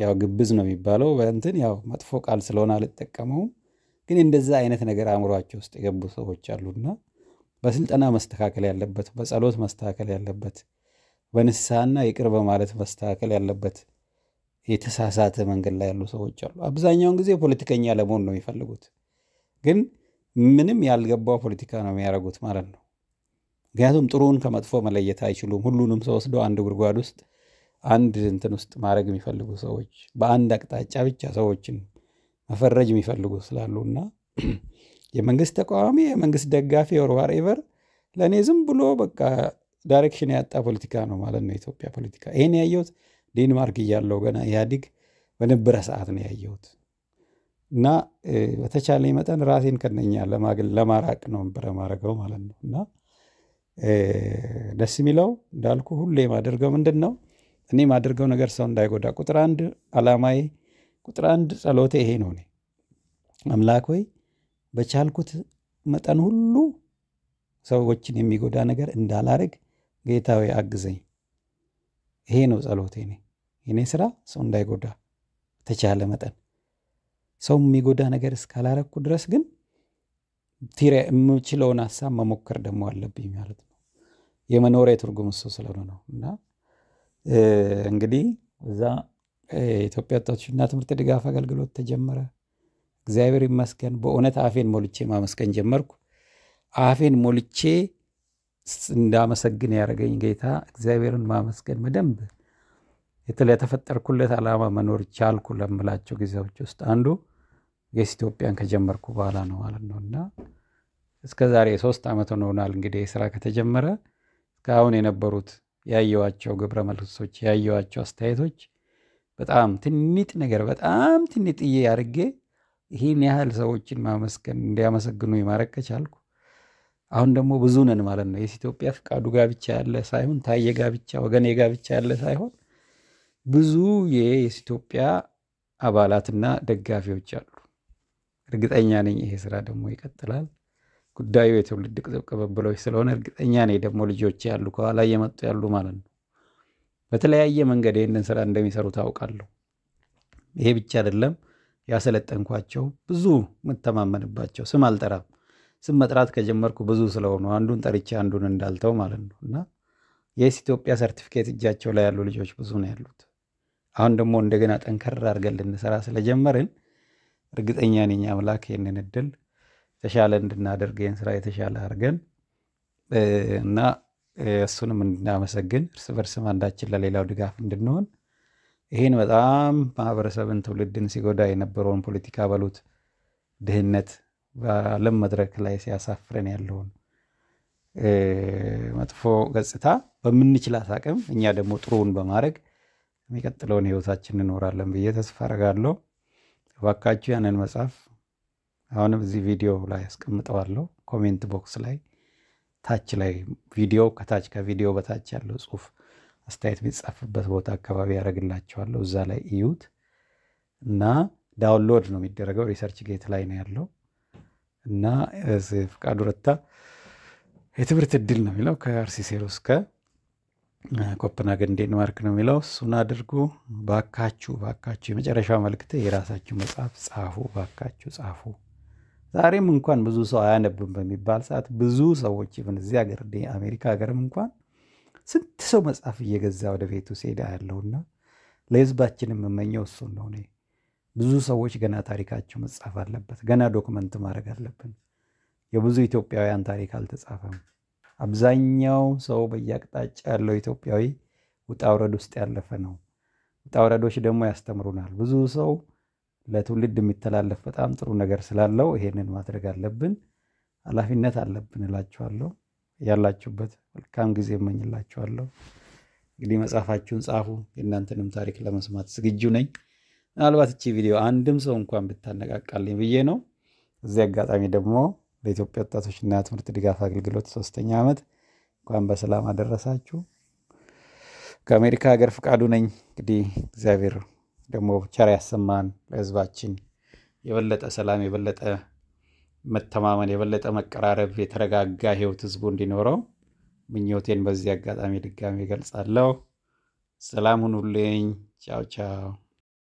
ያው ግብዝ ነው የሚባለው በእንትን ያው መጥፎ ቃል ስለሆነ አልጠቀመውም። ግን እንደዛ አይነት ነገር አእምሯቸው ውስጥ የገቡ ሰዎች አሉና በስልጠና መስተካከል ያለበት፣ በጸሎት መስተካከል ያለበት፣ በንስሐና ይቅር በማለት መስተካከል ያለበት የተሳሳተ መንገድ ላይ ያሉ ሰዎች አሉ። አብዛኛውን ጊዜ ፖለቲከኛ ለመሆን ነው የሚፈልጉት ግን ምንም ያልገባው ፖለቲካ ነው የሚያደርጉት ማለት ነው። ምክንያቱም ጥሩውን ከመጥፎ መለየት አይችሉም። ሁሉንም ሰው ወስደው አንድ ጉድጓድ ውስጥ አንድ እንትን ውስጥ ማድረግ የሚፈልጉ ሰዎች፣ በአንድ አቅጣጫ ብቻ ሰዎችን መፈረጅ የሚፈልጉ ስላሉ እና የመንግስት ተቃዋሚ የመንግስት ደጋፊ ኦር ዋርኤቨር ለእኔ ዝም ብሎ በቃ ዳይሬክሽን ያጣ ፖለቲካ ነው ማለት ነው የኢትዮጵያ ፖለቲካ። ይህን ያየሁት ዴንማርክ እያለው ገና ኢህአዲግ በነበረ ሰዓት ነው ያየሁት። እና በተቻለ መጠን ራሴን ከነኛ ለማራቅ ነው ነበረ ማድረገው ማለት ነው። እና ደስ የሚለው እንዳልኩ ሁሌ የማደርገው ምንድን ነው እኔ የማደርገው ነገር ሰው እንዳይጎዳ ቁጥር አንድ አላማዬ፣ ቁጥር አንድ ጸሎቴ ይሄ ነው። እኔ አምላክ ሆይ በቻልኩት መጠን ሁሉ ሰዎችን የሚጎዳ ነገር እንዳላደርግ ጌታ ሆይ አግዘኝ። ይሄ ነው ጸሎቴ። እኔ የኔ ስራ ሰው እንዳይጎዳ ተቻለ መጠን ሰው የሚጎዳ ነገር እስካላረኩ ድረስ ግን ቲሪያ የምችለውን ሀሳብ መሞከር ደግሞ አለብኝ ማለት ነው። የመኖሪያ ትርጉም እሱ ስለሆነ ነው። እና እንግዲህ እዛ የኢትዮጵያ ወጣቶችና ትምህርት ድጋፍ አገልግሎት ተጀመረ። እግዚአብሔር ይመስገን። በእውነት አፌን ሞልቼ ማመስገን ጀመርኩ። አፌን ሞልቼ እንዳመሰግን ያደረገኝ ጌታ እግዚአብሔርን ማመስገን በደንብ የተፈጠርኩለት ዓላማ መኖር ቻልኩ ለምላቸው ጊዜዎች ውስጥ አንዱ ጌስ ኢትዮጵያን ከጀመርኩ በኋላ ነው ማለት ነው። እና እስከ ዛሬ ሶስት ዓመት ሆኖናል እንግዲህ ስራ ከተጀመረ እስካሁን የነበሩት ያየዋቸው ግብረ መልሶች ያየዋቸው አስተያየቶች በጣም ትንሽ ነገር በጣም ትንጥዬ ጥዬ አድርጌ ይህን ያህል ሰዎችን ማመስገን እንዲያመሰግኑ የማድረግ ከቻልኩ አሁን ደግሞ ብዙ ነን ማለት ነው። የኢትዮጵያ ፍቃዱ ጋብቻ ያለ ሳይሆን ታየ ጋብቻ፣ ወገኔ ጋብቻ ያለ ሳይሆን ብዙ የየስ ኢትዮጵያ አባላትና ደጋፊዎች አሉ። እርግጠኛ ነኝ ይሄ ስራ ደግሞ ይቀጥላል። ጉዳዩ የትውልድ ቅብብሎች ስለሆነ እርግጠኛ ነኝ ደግሞ ልጆች ያሉ ከኋላ እየመጡ ያሉ ማለት ነው። በተለያየ መንገድ ይህንን ስራ እንደሚሰሩ ታውቃለሁ። ይሄ ብቻ አይደለም። ያሰለጠንኳቸው ብዙ የምተማመንባቸው ስም አልጠራም። ስም መጥራት ከጀመርኩ ብዙ ስለሆኑ አንዱን ጠርቼ አንዱን እንዳልተው ማለት ነው እና የስ ኢትዮጵያ ሰርቲፊኬት እጃቸው ላይ ያሉ ልጆች ብዙ ነው ያሉት። አሁን ደግሞ እንደገና ጠንከር አድርገን ልንሰራ ስለጀመርን እርግጠኛ ነኝ አምላክ ይህንን እድል የተሻለ እንድናደርግ ይህን ስራ የተሻለ አድርገን እና እሱንም እንድናመሰግን እርስ በርስም አንዳችን ለሌላው ድጋፍ እንድንሆን ይህን በጣም ማህበረሰብን ትውልድን ሲጎዳ የነበረውን ፖለቲካ በሉት ድህነት በዓለም መድረክ ላይ ሲያሳፍረን ያለውን መጥፎ ገጽታ በምንችላት አቅም እኛ ደግሞ ጥሩውን በማድረግ የሚቀጥለውን ህይወታችን እንኖራለን ብዬ ተስፋ አረጋለሁ። እባካችሁ ያንን መጽሐፍ አሁንም እዚህ ቪዲዮ ላይ አስቀምጠዋለሁ። ኮሜንት ቦክስ ላይ ታች ላይ ቪዲዮ ከታች ከቪዲዮ በታች ያለው ጽሁፍ አስተያየት የሚጻፍበት ቦታ አካባቢ ያደረግላቸዋለሁ። እዛ ላይ እዩት እና ዳውንሎድ ነው የሚደረገው። ሪሰርች ጌት ላይ ነው ያለው እና ፍቃዱ ረታ የትምህርት እድል ነው የሚለው ከአርሲ እስከ ኮፐንሃገን ዴንማርክ ነው የሚለው። እሱን አድርጉ ባካችሁ፣ ባካችሁ። የመጨረሻው መልክት የራሳችሁ መጽሐፍ ጻፉ፣ ባካችሁ ጻፉ። ዛሬም እንኳን ብዙ ሰው አያነብም በሚባል ሰዓት ብዙ ሰዎች ይሁን እዚህ ሀገር አሜሪካ ሀገርም እንኳን ስንት ሰው መጽሐፍ እየገዛ ወደ ቤቱ ሲሄድ ያለውና ለህዝባችን የምመኘው እሱን ነው። እኔ ብዙ ሰዎች ገና ታሪካቸው መጻፍ አለበት፣ ገና ዶክመንት ማድረግ አለብን። የብዙ ኢትዮጵያውያን ታሪክ አልተጻፈም። አብዛኛው ሰው በየአቅጣጫ ያለው ኢትዮጵያዊ ውጣ ውረድ ውስጥ ያለፈ ነው። ውጣ ውረዶች ደግሞ ያስተምሩናል። ብዙ ሰው ለትውልድ የሚተላለፍ በጣም ጥሩ ነገር ስላለው ይሄንን ማድረግ አለብን፣ ኃላፊነት አለብን እላችኋለሁ። ያላችሁበት መልካም ጊዜ እመኝላችኋለሁ። እንግዲህ መጽሐፋችሁን ጻፉ። የእናንተንም ታሪክ ለመስማት ዝግጁ ነኝ። ምናልባት እቺ ቪዲዮ አንድም ሰው እንኳን ብታነቃቃልኝ ብዬ ነው። እዚህ አጋጣሚ ደግሞ ለኢትዮጵያ ወጣቶችና ትምህርት ድጋፍ አገልግሎት ሶስተኛ ዓመት እንኳን በሰላም አደረሳችሁ። ከአሜሪካ ሀገር ፍቃዱ ነኝ። እንግዲህ እግዚአብሔር ደግሞ ቸር ያሰማን ለህዝባችን የበለጠ ሰላም፣ የበለጠ መተማመን፣ የበለጠ መቀራረብ፣ የተረጋጋ ህይወት ህዝቡ እንዲኖረው ምኞቴን በዚህ አጋጣሚ ድጋሚ እገልጻለሁ። ሰላም ሁኑልኝ። ቻው ቻው።